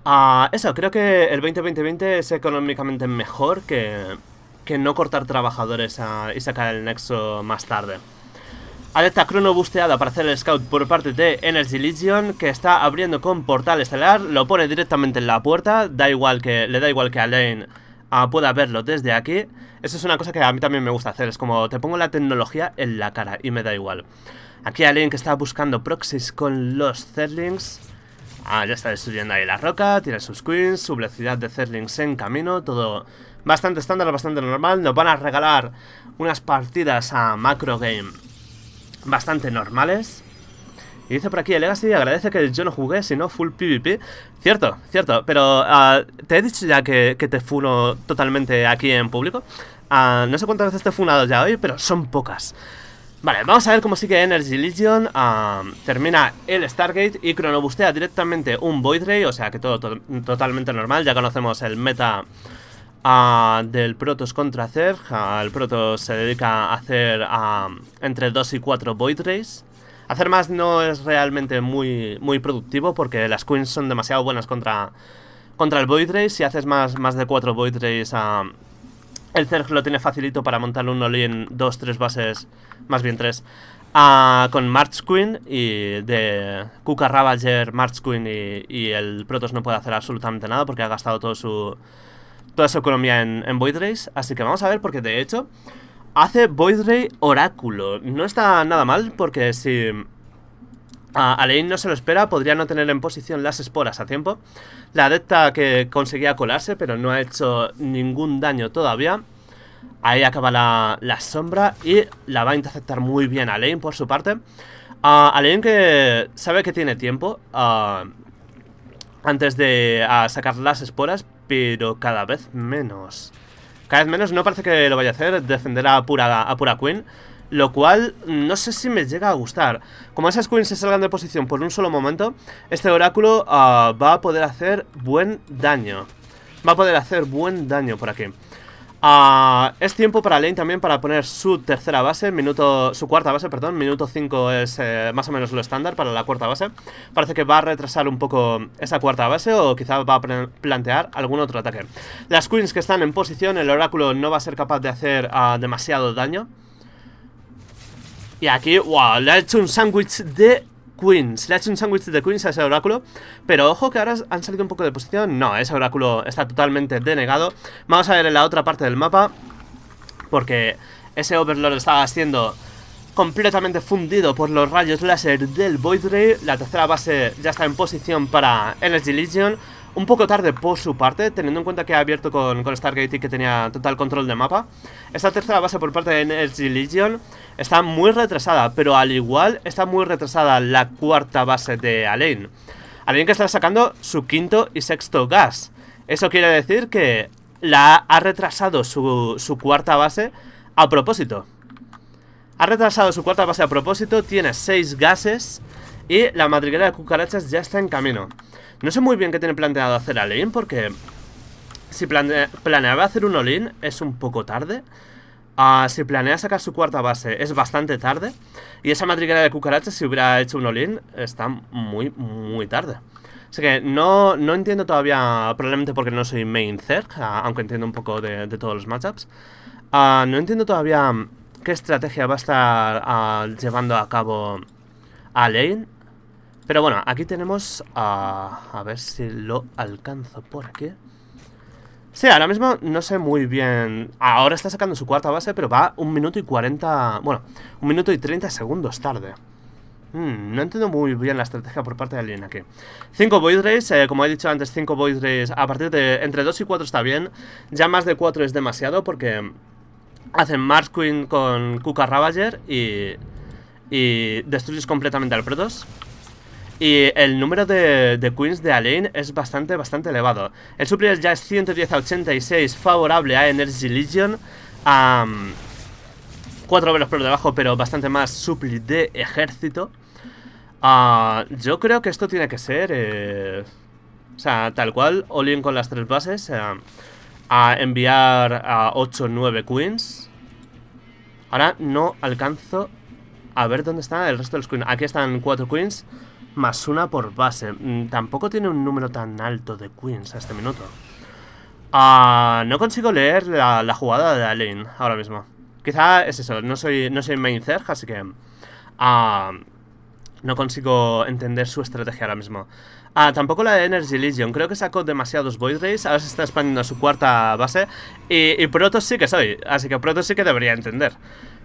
Ah, eso, creo que el 20 20 es económicamente mejor que, que no cortar trabajadores y sacar el nexo más tarde. Alerta crono busteada para hacer el scout por parte de Energy Legion, que está abriendo con portal estelar, lo pone directamente en la puerta, da igual que, le da igual que a Lane ah, pueda verlo desde aquí. Eso es una cosa que a mí también me gusta hacer, es como te pongo la tecnología en la cara y me da igual. Aquí Lane que está buscando proxies con los Zerlings. Ah, ya está destruyendo ahí la roca, tiene sus queens, su velocidad de Zerlings en camino, todo bastante estándar, bastante normal. Nos van a regalar unas partidas a macro game bastante normales. Y dice por aquí, el Legacy agradece que yo no jugué, sino full PvP. Cierto, cierto, pero ah, te he dicho ya que, te funo totalmente aquí en público. Ah, no sé cuántas veces te he funado ya hoy, pero son pocas. Vale, vamos a ver cómo sigue Energy Legion. Ah, termina el Stargate y cronobustea directamente un Void Ray, o sea que todo totalmente normal. Ya conocemos el meta del Protoss contra Zerg. el Protoss se dedica a hacer entre 2 y 4 Void Rays. Hacer más no es realmente muy, muy productivo porque las Queens son demasiado buenas contra, contra el Void Rays. Si haces más, más de 4 Void Rays, el Zerg lo tiene facilito para montar un Oli en 2, 3 bases, más bien 3. con March Queen y de Kuka Ravager, March Queen y, y el Protoss no puede hacer absolutamente nada porque ha gastado todo su, toda su economía en, en Void Así que vamos a ver, porque de hecho hace Voidray Oráculo. No está nada mal, porque si a Alain no se lo espera, podría no tener en posición las esporas a tiempo. La adepta que conseguía colarse, pero no ha hecho ningún daño todavía. Ahí acaba la, sombra y la va a interceptar muy bien Alain por su parte. A Alain que sabe que tiene tiempo antes de sacar las esporas, pero cada vez menos. Cada vez menos no parece que lo vaya a hacer, defender a pura, a Queen, lo cual no sé si me llega a gustar. Como esas Queens se salgan de posición por un solo momento, este oráculo ah, va a poder hacer buen daño. Va a poder hacer buen daño por aquí. Ah, es tiempo para Lane también para poner su tercera base, minuto, su cuarta base, perdón, minuto 5 es eh, más o menos lo estándar para la cuarta base. Parece que va a retrasar un poco esa cuarta base o quizá va a plantear algún otro ataque. Las queens que están en posición, el oráculo no va a ser capaz de hacer ah, demasiado daño. Y aquí, wow, le ha hecho un sándwich de Queens. Le ha hecho un sándwich de Queens a ese oráculo. Pero ojo que ahora han salido un poco de posición. No, ese oráculo está totalmente denegado. Vamos a ver en la otra parte del mapa. Porque ese Overlord estaba siendo completamente fundido por los rayos láser del Void Ray. La tercera base ya está en posición para Energy Legion. Un poco tarde por su parte, teniendo en cuenta que ha abierto con, con Stargate y que tenía total control de mapa. Esta tercera base por parte de Energy Legion está muy retrasada, pero al igual está muy retrasada la cuarta base de Alain. Alain que está sacando su quinto y sexto gas. Eso quiere decir que la ha retrasado su, su cuarta base a propósito. Ha retrasado su cuarta base a propósito, tiene seis gases y la madriguera de cucarachas ya está en camino. No sé muy bien qué tiene planteado hacer a porque si planeaba hacer un olin es un poco tarde. Ah, si planea sacar su cuarta base es bastante tarde. Y esa madriguera de cucarachas, si hubiera hecho un olin está muy, muy tarde. Así que no, no entiendo todavía, probablemente porque no soy main Zerg, ah, aunque entiendo un poco de, todos los matchups. Ah, no entiendo todavía qué estrategia va a estar llevando a cabo a Lane pero bueno, aquí tenemos a... A ver si lo alcanzo, por porque... Sí, ahora mismo no sé muy bien... Ahora está sacando su cuarta base, pero va un minuto y 40... Bueno, un minuto y treinta segundos tarde. Hmm, no entiendo muy bien la estrategia por parte de alguien aquí. Cinco Void rays, eh, como he dicho antes, Cinco Void rays, a partir de entre 2 y 4 está bien. Ya más de cuatro es demasiado porque hacen Mars Queen con Kuka Ravager y, y destruyes completamente al Protoss. Y el número de, queens de Alain es bastante, bastante elevado. El supply ya es 110 a 86, favorable a Energy Legion. A, 4 velos por debajo, pero bastante más supli de ejército. Ah, yo creo que esto tiene que ser... Eh, o sea, tal cual, Olin con las tres bases. Eh, a enviar a 8 9 queens. Ahora no alcanzo a ver dónde está el resto de los queens. Aquí están 4 queens más una por base. Mm, tampoco tiene un número tan alto de queens a este minuto. Ah, no consigo leer la, jugada de Alain ahora mismo. Quizá es eso, no soy, no soy main Zerg, así que... Ah, no consigo entender su estrategia ahora mismo. Ah, tampoco la de Energy Legion. Creo que sacó demasiados Void Rays. Ahora se está expandiendo a su cuarta base. Y, y Protoss sí que soy. Así que Protoss sí que debería entender.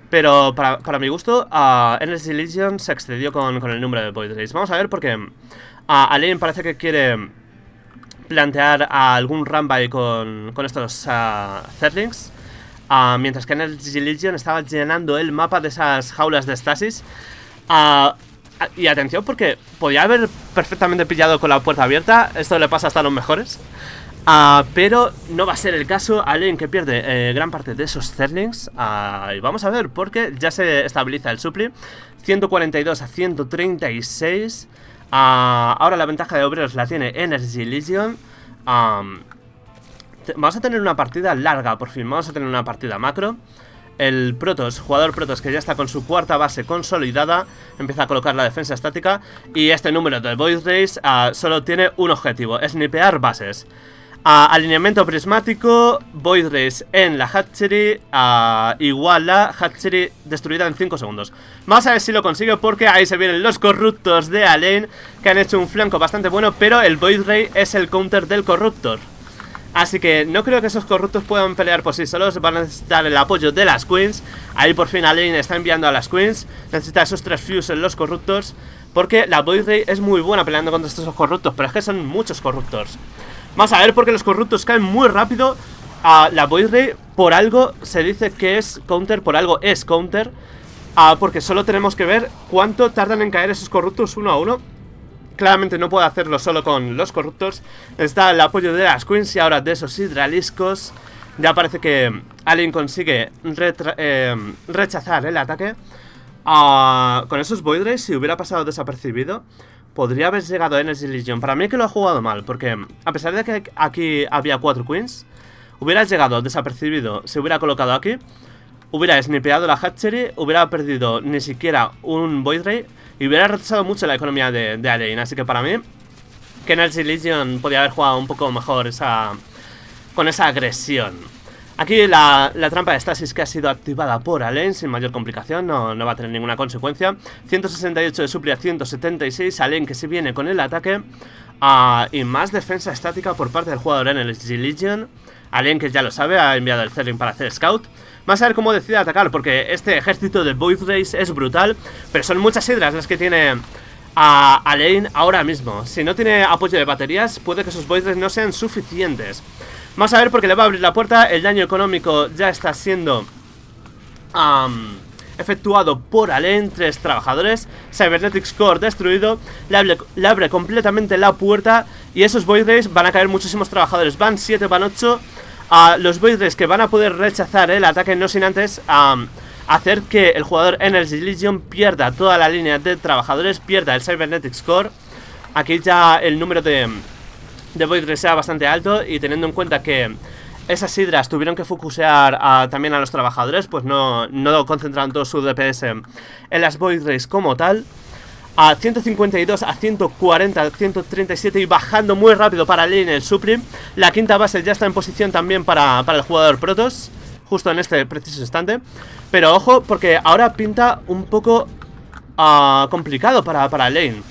Pero para, mi gusto, uh, Endless se excedió con, el número de Void Vamos a ver porque a Alien parece que quiere plantear algún Rambai con, con estos uh, ah, Zerlings. Ah, mientras que Energy Legion estaba llenando el mapa de esas jaulas de Stasis. Ah, y atención, porque podía haber perfectamente pillado con la puerta abierta. Esto le pasa hasta a los mejores. Ah, pero no va a ser el caso, alguien que pierde eh, gran parte de esos Zerlings. vamos a ver, porque ya se estabiliza el supli. 142 a 136. Ah, ahora la ventaja de obreros la tiene Energy Legion. vamos a tener una partida larga, por fin. Vamos a tener una partida macro. El Protos, jugador Protos, que ya está con su cuarta base consolidada, empieza a colocar la defensa estática. Y este número de Void Race ah, solo tiene un objetivo, es nipear bases. A alineamiento prismático, Void en la Hatchery, a igual la Hatchery destruida en 5 segundos. Vamos a ver si lo consigo porque ahí se vienen los corruptos de Alain, que han hecho un flanco bastante bueno, pero el Void Ray es el counter del corruptor. Así que no creo que esos corruptos puedan pelear por sí solos Van a necesitar el apoyo de las Queens Ahí por fin Alain está enviando a las Queens Necesita esos tres Fuse en los corruptos Porque la Void es muy buena peleando contra estos corruptos Pero es que son muchos corruptos Vamos a ver, porque los corruptos caen muy rápido. a la Void por algo, se dice que es counter, por algo es counter. Ah, porque solo tenemos que ver cuánto tardan en caer esos corruptos uno a uno. Claramente no puedo hacerlo solo con los corruptos. Está el apoyo de las Queens y ahora de esos hidraliscos. Ya parece que alguien consigue eh, rechazar el ataque. Ah, con esos Void si hubiera pasado desapercibido, Podría haber llegado a Energy Legion. Para mí que lo ha jugado mal, porque a pesar de que aquí había cuatro queens, hubiera llegado desapercibido, se hubiera colocado aquí, hubiera snipeado la Hatchery, hubiera perdido ni siquiera un Void Ray y hubiera retrasado mucho la economía de, de Así que para mí, que Energy Legion podía haber jugado un poco mejor esa, con esa agresión. Aquí la, trampa de Stasis que ha sido activada por Alain sin mayor complicación, no, va a tener ninguna consecuencia. 168 de Supria, 176, Alain que se viene con el ataque. Ah, y más defensa estática por parte del jugador en el G-Legion. Alain que ya lo sabe, ha enviado el Zerling para hacer scout. Vamos a ver cómo decide atacar, porque este ejército de Void Race es brutal, pero son muchas hidras las que tiene a, ah, Alain ahora mismo. Si no tiene apoyo de baterías, puede que sus Void days no sean suficientes. Vamos a ver porque le va a abrir la puerta. El daño económico ya está siendo... efectuado por alentres tres trabajadores, Cybernetics Core destruido, le abre, completamente la puerta y esos Void van a caer muchísimos trabajadores, van 7, van 8, ah, los Void que van a poder rechazar el ataque no sin antes hacer que el jugador Energy Legion pierda toda la línea de trabajadores, pierda el Cybernetics Core, aquí ya el número de de Void sea bastante alto y teniendo en cuenta que esas hidras tuvieron que focusear también a los trabajadores, pues no, no concentraron todo su DPS en las Void Race como tal. A 152, a 140, a 137 y bajando muy rápido para Lane el Supreme. La quinta base ya está en posición también para, el jugador Protoss, justo en este preciso instante. Pero ojo, porque ahora pinta un poco ah, complicado para, para Lane.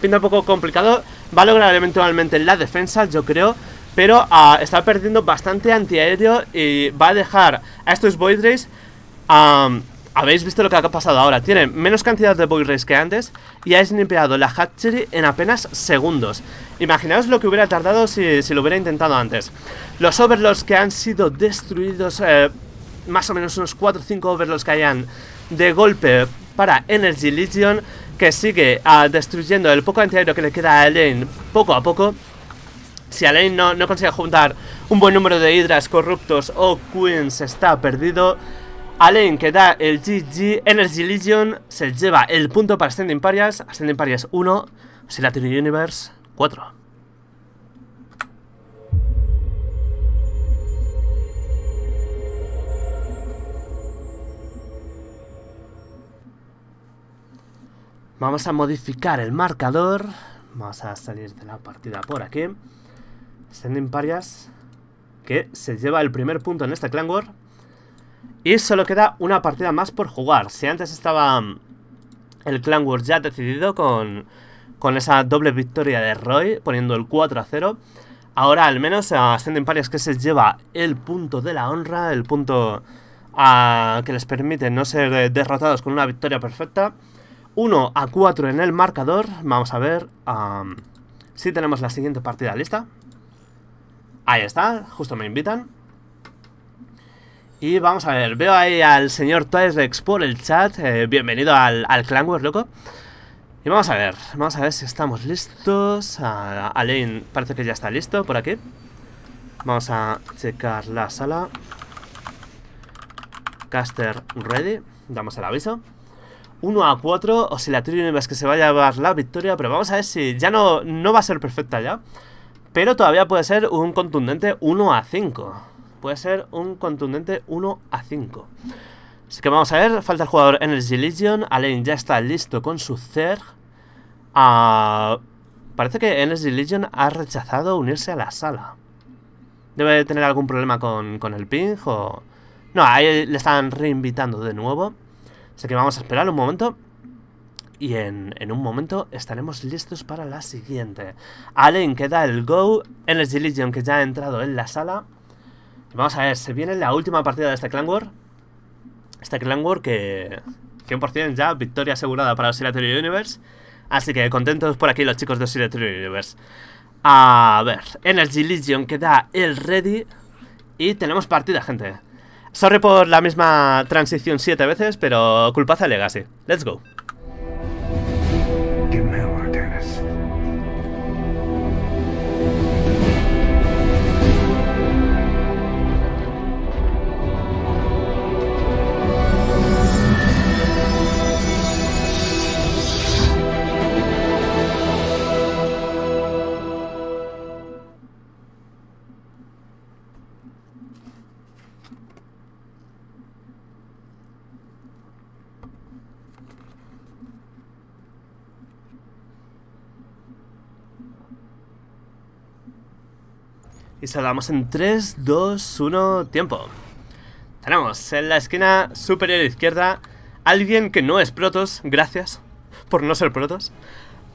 Pinta un poco complicado Va a lograr eventualmente la defensa, yo creo, pero ah, está perdiendo bastante antiaéreo y va a dejar a estos Void Rays... habéis visto lo que ha pasado ahora. Tiene menos cantidad de Void Rays que antes y ha snipeado la Hatchery en apenas segundos. Imaginaos lo que hubiera tardado si, lo hubiera intentado antes. Los Overlords que han sido destruidos... Eh, más o menos unos 4 o 5 overlords que hayan de golpe para Energy Legion, que sigue ah, destruyendo el poco antiaéreo que le queda a Elaine poco a poco. Si Alain no, no consigue juntar un buen número de hidras corruptos o Queens está perdido. Alain que da el GG, Energy Legion se lleva el punto para Ascending Parias, Ascending Parias 1, tiene Universe 4. Vamos a modificar el marcador. Vamos a salir de la partida por aquí. Sending Parias, que se lleva el primer punto en este Clan War. Y solo queda una partida más por jugar. Si antes estaba mm, el Clan War ya decidido con, esa doble victoria de Roy, poniendo el 4 a 0. Ahora al menos eh, a Parias que se lleva el punto de la honra, el punto a, ah, que les permite no ser eh, derrotados con una victoria perfecta. 1 a 4 en el marcador. Vamos a ver si tenemos la siguiente partida lista. Ahí está, justo me invitan. Y vamos a ver, veo ahí al señor Tyrex por el chat. Eh, bienvenido al, al Clan loco. Y vamos a ver, vamos a ver si estamos listos. A Alain parece que ya está listo por aquí. Vamos a checar la sala. Caster ready. Damos el aviso. 1 a 4, o Oscilatorio es que se vaya a llevar la victoria, pero vamos a ver si ya no, no va a ser perfecta ya. Pero todavía puede ser un contundente 1 a 5. Puede ser un contundente 1 a 5. Así que vamos a ver, falta el jugador Energy Legion, Alain ya está listo con su Zerg. Ah, parece que Energy Legion ha rechazado unirse a la sala. Debe tener algún problema con, con el ping o... No, ahí le están reinvitando de nuevo. Así que vamos a esperar un momento. Y en, un momento estaremos listos para la siguiente. Allen que da el go. Energy Legion que ya ha entrado en la sala. vamos a ver, se viene la última partida de este Clan War. Este Clan War que... 100% ya, victoria asegurada para Oscillatory Universe. Así que contentos por aquí los chicos de Oscillatory Universe. A ver, Energy Legion que da el ready. Y tenemos partida, gente. Sorry por la misma transición siete veces, pero culpaz a Legacy. Let's go. Y saludamos en 3, 2, 1, tiempo. Tenemos en la esquina superior izquierda alguien que no es Protos, gracias por no ser Protos.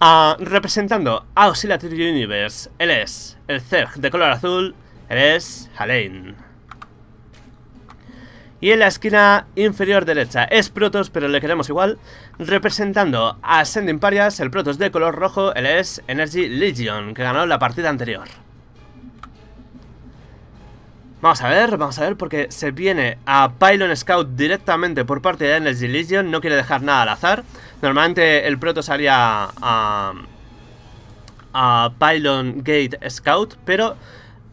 Ah, representando a Oscillatory Universe, él es el Zerg de color azul, él es Halein. Y en la esquina inferior derecha es Protos, pero le queremos igual, representando a Ascending Parias, el Protos de color rojo, él es Energy Legion, que ganó la partida anterior. Vamos a ver, vamos a ver, porque se viene a Pylon Scout directamente por parte de Energy Legion, no quiere dejar nada al azar. Normalmente el proto salía a, Pylon Gate Scout, pero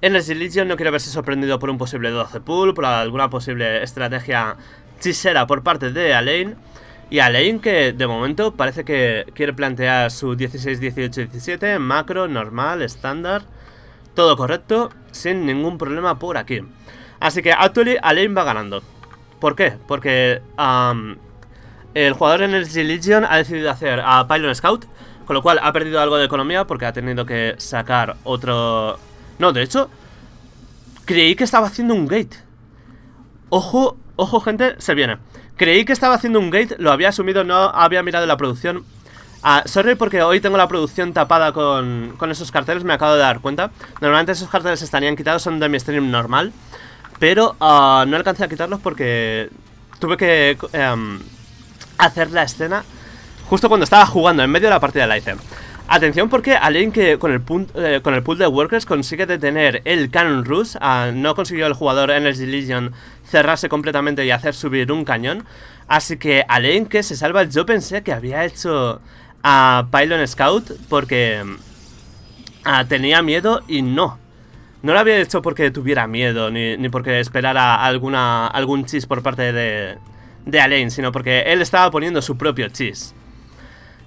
Energy Legion no quiere verse sorprendido por un posible 12 pull por alguna posible estrategia chisera por parte de Alain. Y Alain que de momento parece que quiere plantear su 16, 18, 17, macro, normal, estándar, todo correcto sin ningún problema por aquí. Así que actually Alain va ganando. ¿Por qué? Porque el jugador en el Legion ha decidido hacer a Pylon Scout, con lo cual ha perdido algo de economía porque ha tenido que sacar otro... No, de hecho, creí que estaba haciendo un gate. Ojo, ojo gente, se viene. Creí que estaba haciendo un gate, lo había asumido, no había mirado la producción Ah, sorry porque hoy tengo la producción tapada con, con, esos carteles, me acabo de dar cuenta. Normalmente esos carteles estarían quitados, son de mi stream normal. Pero ah, no alcancé a quitarlos porque tuve que em, hacer la escena justo cuando estaba jugando, en medio de la partida de hice. Atención porque alguien que con el, eh, con el pool de workers consigue detener el Cannon Rush, ah, no consiguió el jugador Energy Legion cerrarse completamente y hacer subir un cañón. Así que Alain que se salva, yo pensé que había hecho a Pylon Scout porque mm, ah, tenía miedo y no. No lo había hecho porque tuviera miedo ni, ni porque esperara alguna, algún chis por parte de, de Alain, sino porque él estaba poniendo su propio chis.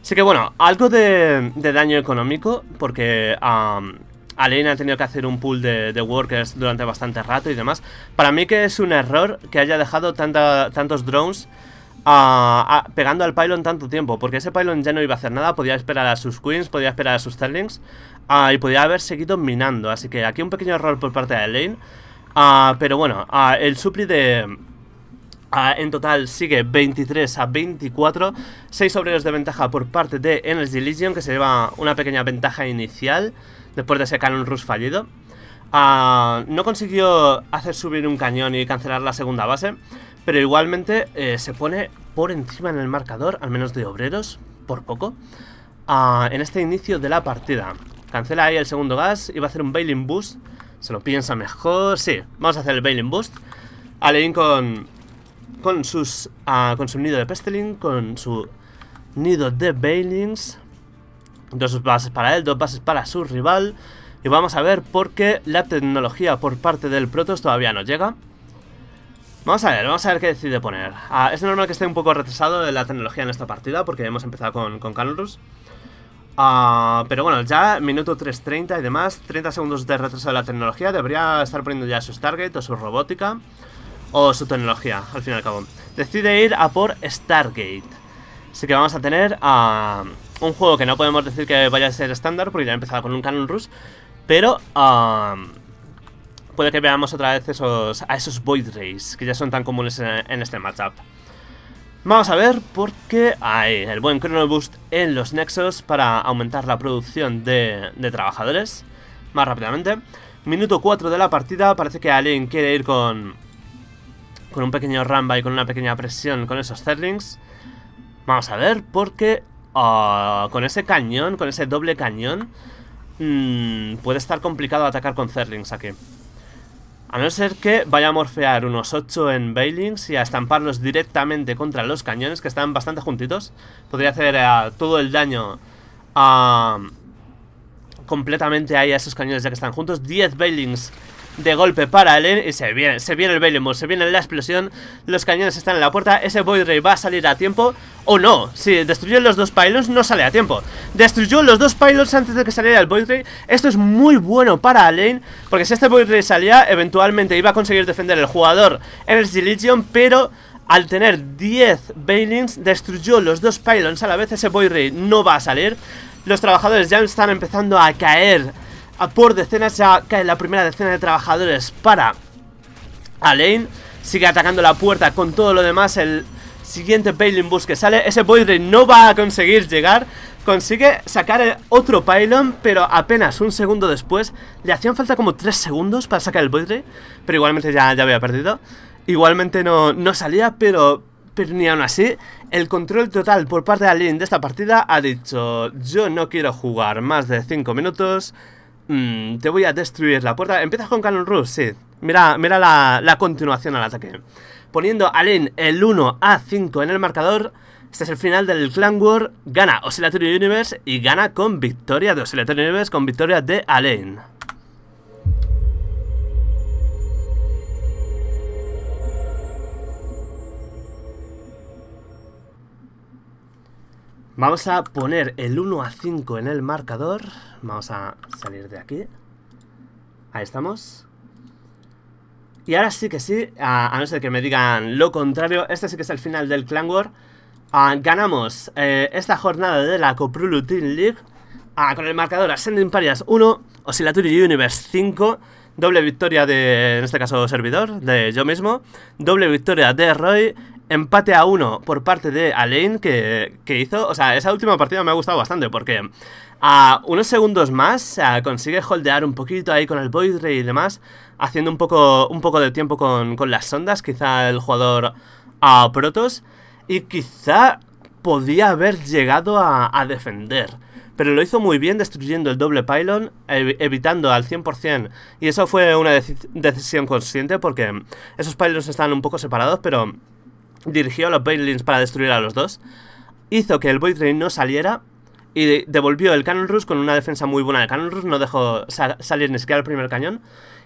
Así que bueno, algo de, daño económico porque... Alain ha tenido que hacer un pool de, workers durante bastante rato y demás. Para mí que es un error que haya dejado tanta, tantos drones pegando al pylon tanto tiempo, porque ese pylon ya no iba a hacer nada, podía esperar a sus queens, podía esperar a sus sterlings. Ah, y podía haber seguido minando, así que aquí un pequeño error por parte de lane, ah, pero bueno, ah, el supli de... en total sigue 23 a 24, 6 obreros de ventaja por parte de Energy Legion, que se lleva una pequeña ventaja inicial después de ese canon rush fallido. no consiguió hacer subir un cañón y cancelar la segunda base. Pero igualmente eh, se pone por encima en el marcador, al menos de obreros, por poco, en este inicio de la partida. Cancela ahí el segundo gas y va a hacer un Bailing Boost. Se lo piensa mejor. Sí, vamos a hacer el Bailing Boost. Alein con, con, sus, ah, con su nido de Pestilin, con su nido de Bailings. Dos bases para él, dos bases para su rival. Y vamos a ver por qué la tecnología por parte del protos todavía no llega. Vamos a ver, vamos a ver qué decide poner. Ah, es normal que esté un poco retrasado de la tecnología en esta partida, porque hemos empezado con, con Rush ah, pero bueno, ya minuto 3.30 y demás, 30 segundos de retraso de la tecnología, debería estar poniendo ya su Stargate o su robótica o su tecnología, al fin y al cabo. Decide ir a por Stargate. Así que vamos a tener ah, un juego que no podemos decir que vaya a ser estándar, porque ya ha empezado con un Canon Rush, pero puede que veamos otra vez esos, a esos Void Rays, que ya son tan comunes en, este matchup. Vamos a ver por qué hay el buen Chrono Boost en los Nexos para aumentar la producción de, trabajadores más rápidamente. Minuto 4 de la partida, parece que alguien quiere ir con, con un pequeño ramba y con una pequeña presión con esos Zerlings. Vamos a ver, por qué ah, con ese cañón, con ese doble cañón, mm, puede estar complicado atacar con Zerlings aquí. A no ser que vaya a morfear unos 8 en Bailings y a estamparlos directamente contra los cañones, que están bastante juntitos. Podría hacer eh, todo el daño ah, completamente ahí a esos cañones ya que están juntos. 10 Bailings de golpe para Allen y se viene, se viene el se viene la explosión, los cañones están en la puerta, ese Void Ray va a salir a tiempo o no, si destruyó los dos pylons no sale a tiempo, destruyó los dos pylons antes de que saliera el Void Ray, esto es muy bueno para Allen porque si este Void Ray salía eventualmente iba a conseguir defender el jugador en el Legion, pero al tener 10 Bailings destruyó los dos pylons a la vez, ese Void Ray no va a salir, los trabajadores ya están empezando a caer por decenas, ya cae la primera decena de trabajadores para Alain. Sigue atacando la puerta con todo lo demás. El siguiente Pylon Bus que sale. Ese Boydre no va a conseguir llegar. Consigue sacar otro Pylon, pero apenas un segundo después. Le hacían falta como 3 segundos para sacar el Boydre. Pero igualmente ya, ya había perdido. Igualmente no, salía, pero, pero ni aún así. El control total por parte de Alain de esta partida ha dicho: Yo no quiero jugar más de 5 minutos. Mm, te voy a destruir la puerta. Empiezas con Cannon Rush, sí. Mira, mira la, continuación al ataque. Poniendo a el 1 a 5 en el marcador, este es el final del Clan War. Gana Oscillatorio Universe y gana con victoria de Oscillatory Universe, con victoria de Alain. Vamos a poner el 1 a 5 en el marcador. Vamos a salir de aquí. Ahí estamos. Y ahora sí que sí, a, no ser que me digan lo contrario, este sí que es el final del Clan War. Ah, ganamos eh, esta jornada de la Coprulu Team League ah, con el marcador Ascending Parias 1, Oscillatory Universe 5, doble victoria de, en este caso, servidor, de yo mismo, doble victoria de Roy empate a uno por parte de Alain que, que, hizo. O sea, esa última partida me ha gustado bastante porque a unos segundos más eh, consigue holdear un poquito ahí con el void y demás, haciendo un poco, un poco de tiempo con, las sondas, quizá el jugador a Protos, y quizá podía haber llegado a, defender pero lo hizo muy bien destruyendo el doble pylon, evitando al 100%, y eso fue una decisión consciente porque esos pylons están un poco separados, pero dirigió a los Bailings para destruir a los dos, hizo que el Void Rain no saliera y devolvió el Cannon Rush con una defensa muy buena. de Cannon Rush no dejó salir ni siquiera el primer cañón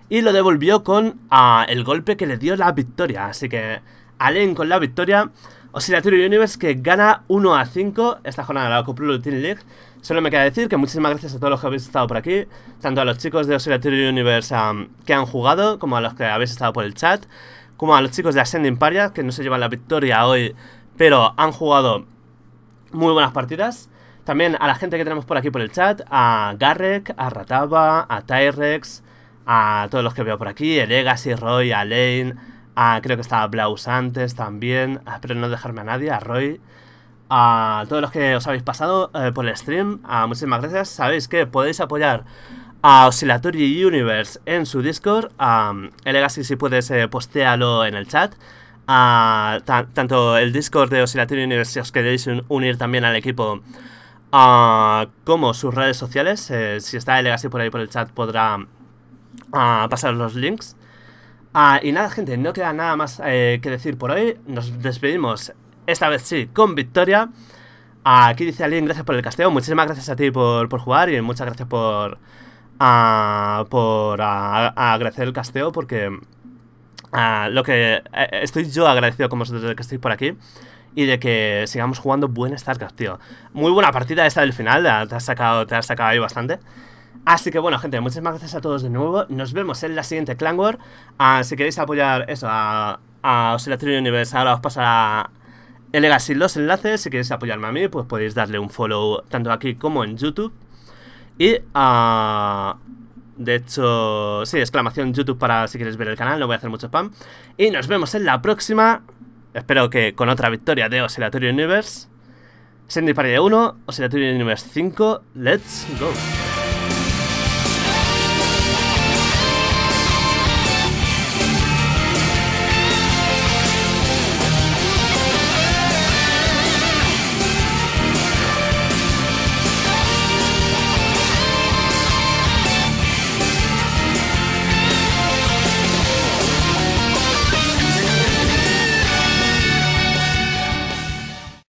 y lo devolvió con ah, el golpe que le dio la victoria. Así que Allen con la victoria. Oscilatory Universe que gana 1 a 5 esta jornada de la Copa Team League. Solo me queda decir que muchísimas gracias a todos los que habéis estado por aquí, tanto a los chicos de Oscilatory Universe que han jugado como a los que habéis estado por el chat como a los chicos de Ascending Paria, que no se llevan la victoria hoy, pero han jugado muy buenas partidas. También a la gente que tenemos por aquí por el chat, a Garrek, a Rataba, a Tyrex, a todos los que veo por aquí, A Legacy, Roy, a Lane, a creo que estaba Blaus antes también, espero no dejarme a nadie, a Roy, a todos los que os habéis pasado eh, por el stream, a muchísimas gracias. Sabéis que podéis apoyar a Oscillatory Universe en su Discord. Um, Legacy, si puedes, eh, en el chat. tanto el Discord de Oscillatory Universe, si os queréis unir también al equipo, como sus redes sociales. Eh, si está Legacy por ahí por el chat, podrá pasaros pasar los links. y nada, gente, no queda nada más eh, que decir por hoy. Nos despedimos, esta vez sí, con victoria. Aquí dice alguien, gracias por el casteo. Muchísimas gracias a ti por jugar y muchas gracias por, a, por agradecer el casteo porque lo que eh, estoy yo agradecido con vosotros de que estéis por aquí y de que sigamos jugando buenas StarCraft, tío. Muy buena partida esta del final, te has sacado, te has sacado ahí bastante. Así que bueno, gente, muchísimas gracias a todos de nuevo. Nos vemos en la siguiente Clan War. Ah, si queréis apoyar eso a, a Universal Universe, ahora os pasará el Legacy los enlaces. Si queréis apoyarme a mí, pues podéis darle un follow tanto aquí como en YouTube. Y ah, de hecho, sí, exclamación YouTube para si quieres ver el canal, no voy a hacer mucho spam. Y nos vemos en la próxima. Espero que con otra victoria de Oscillatorio Universe. Sandy de 1, Oscillatory Universe 5. Let's go.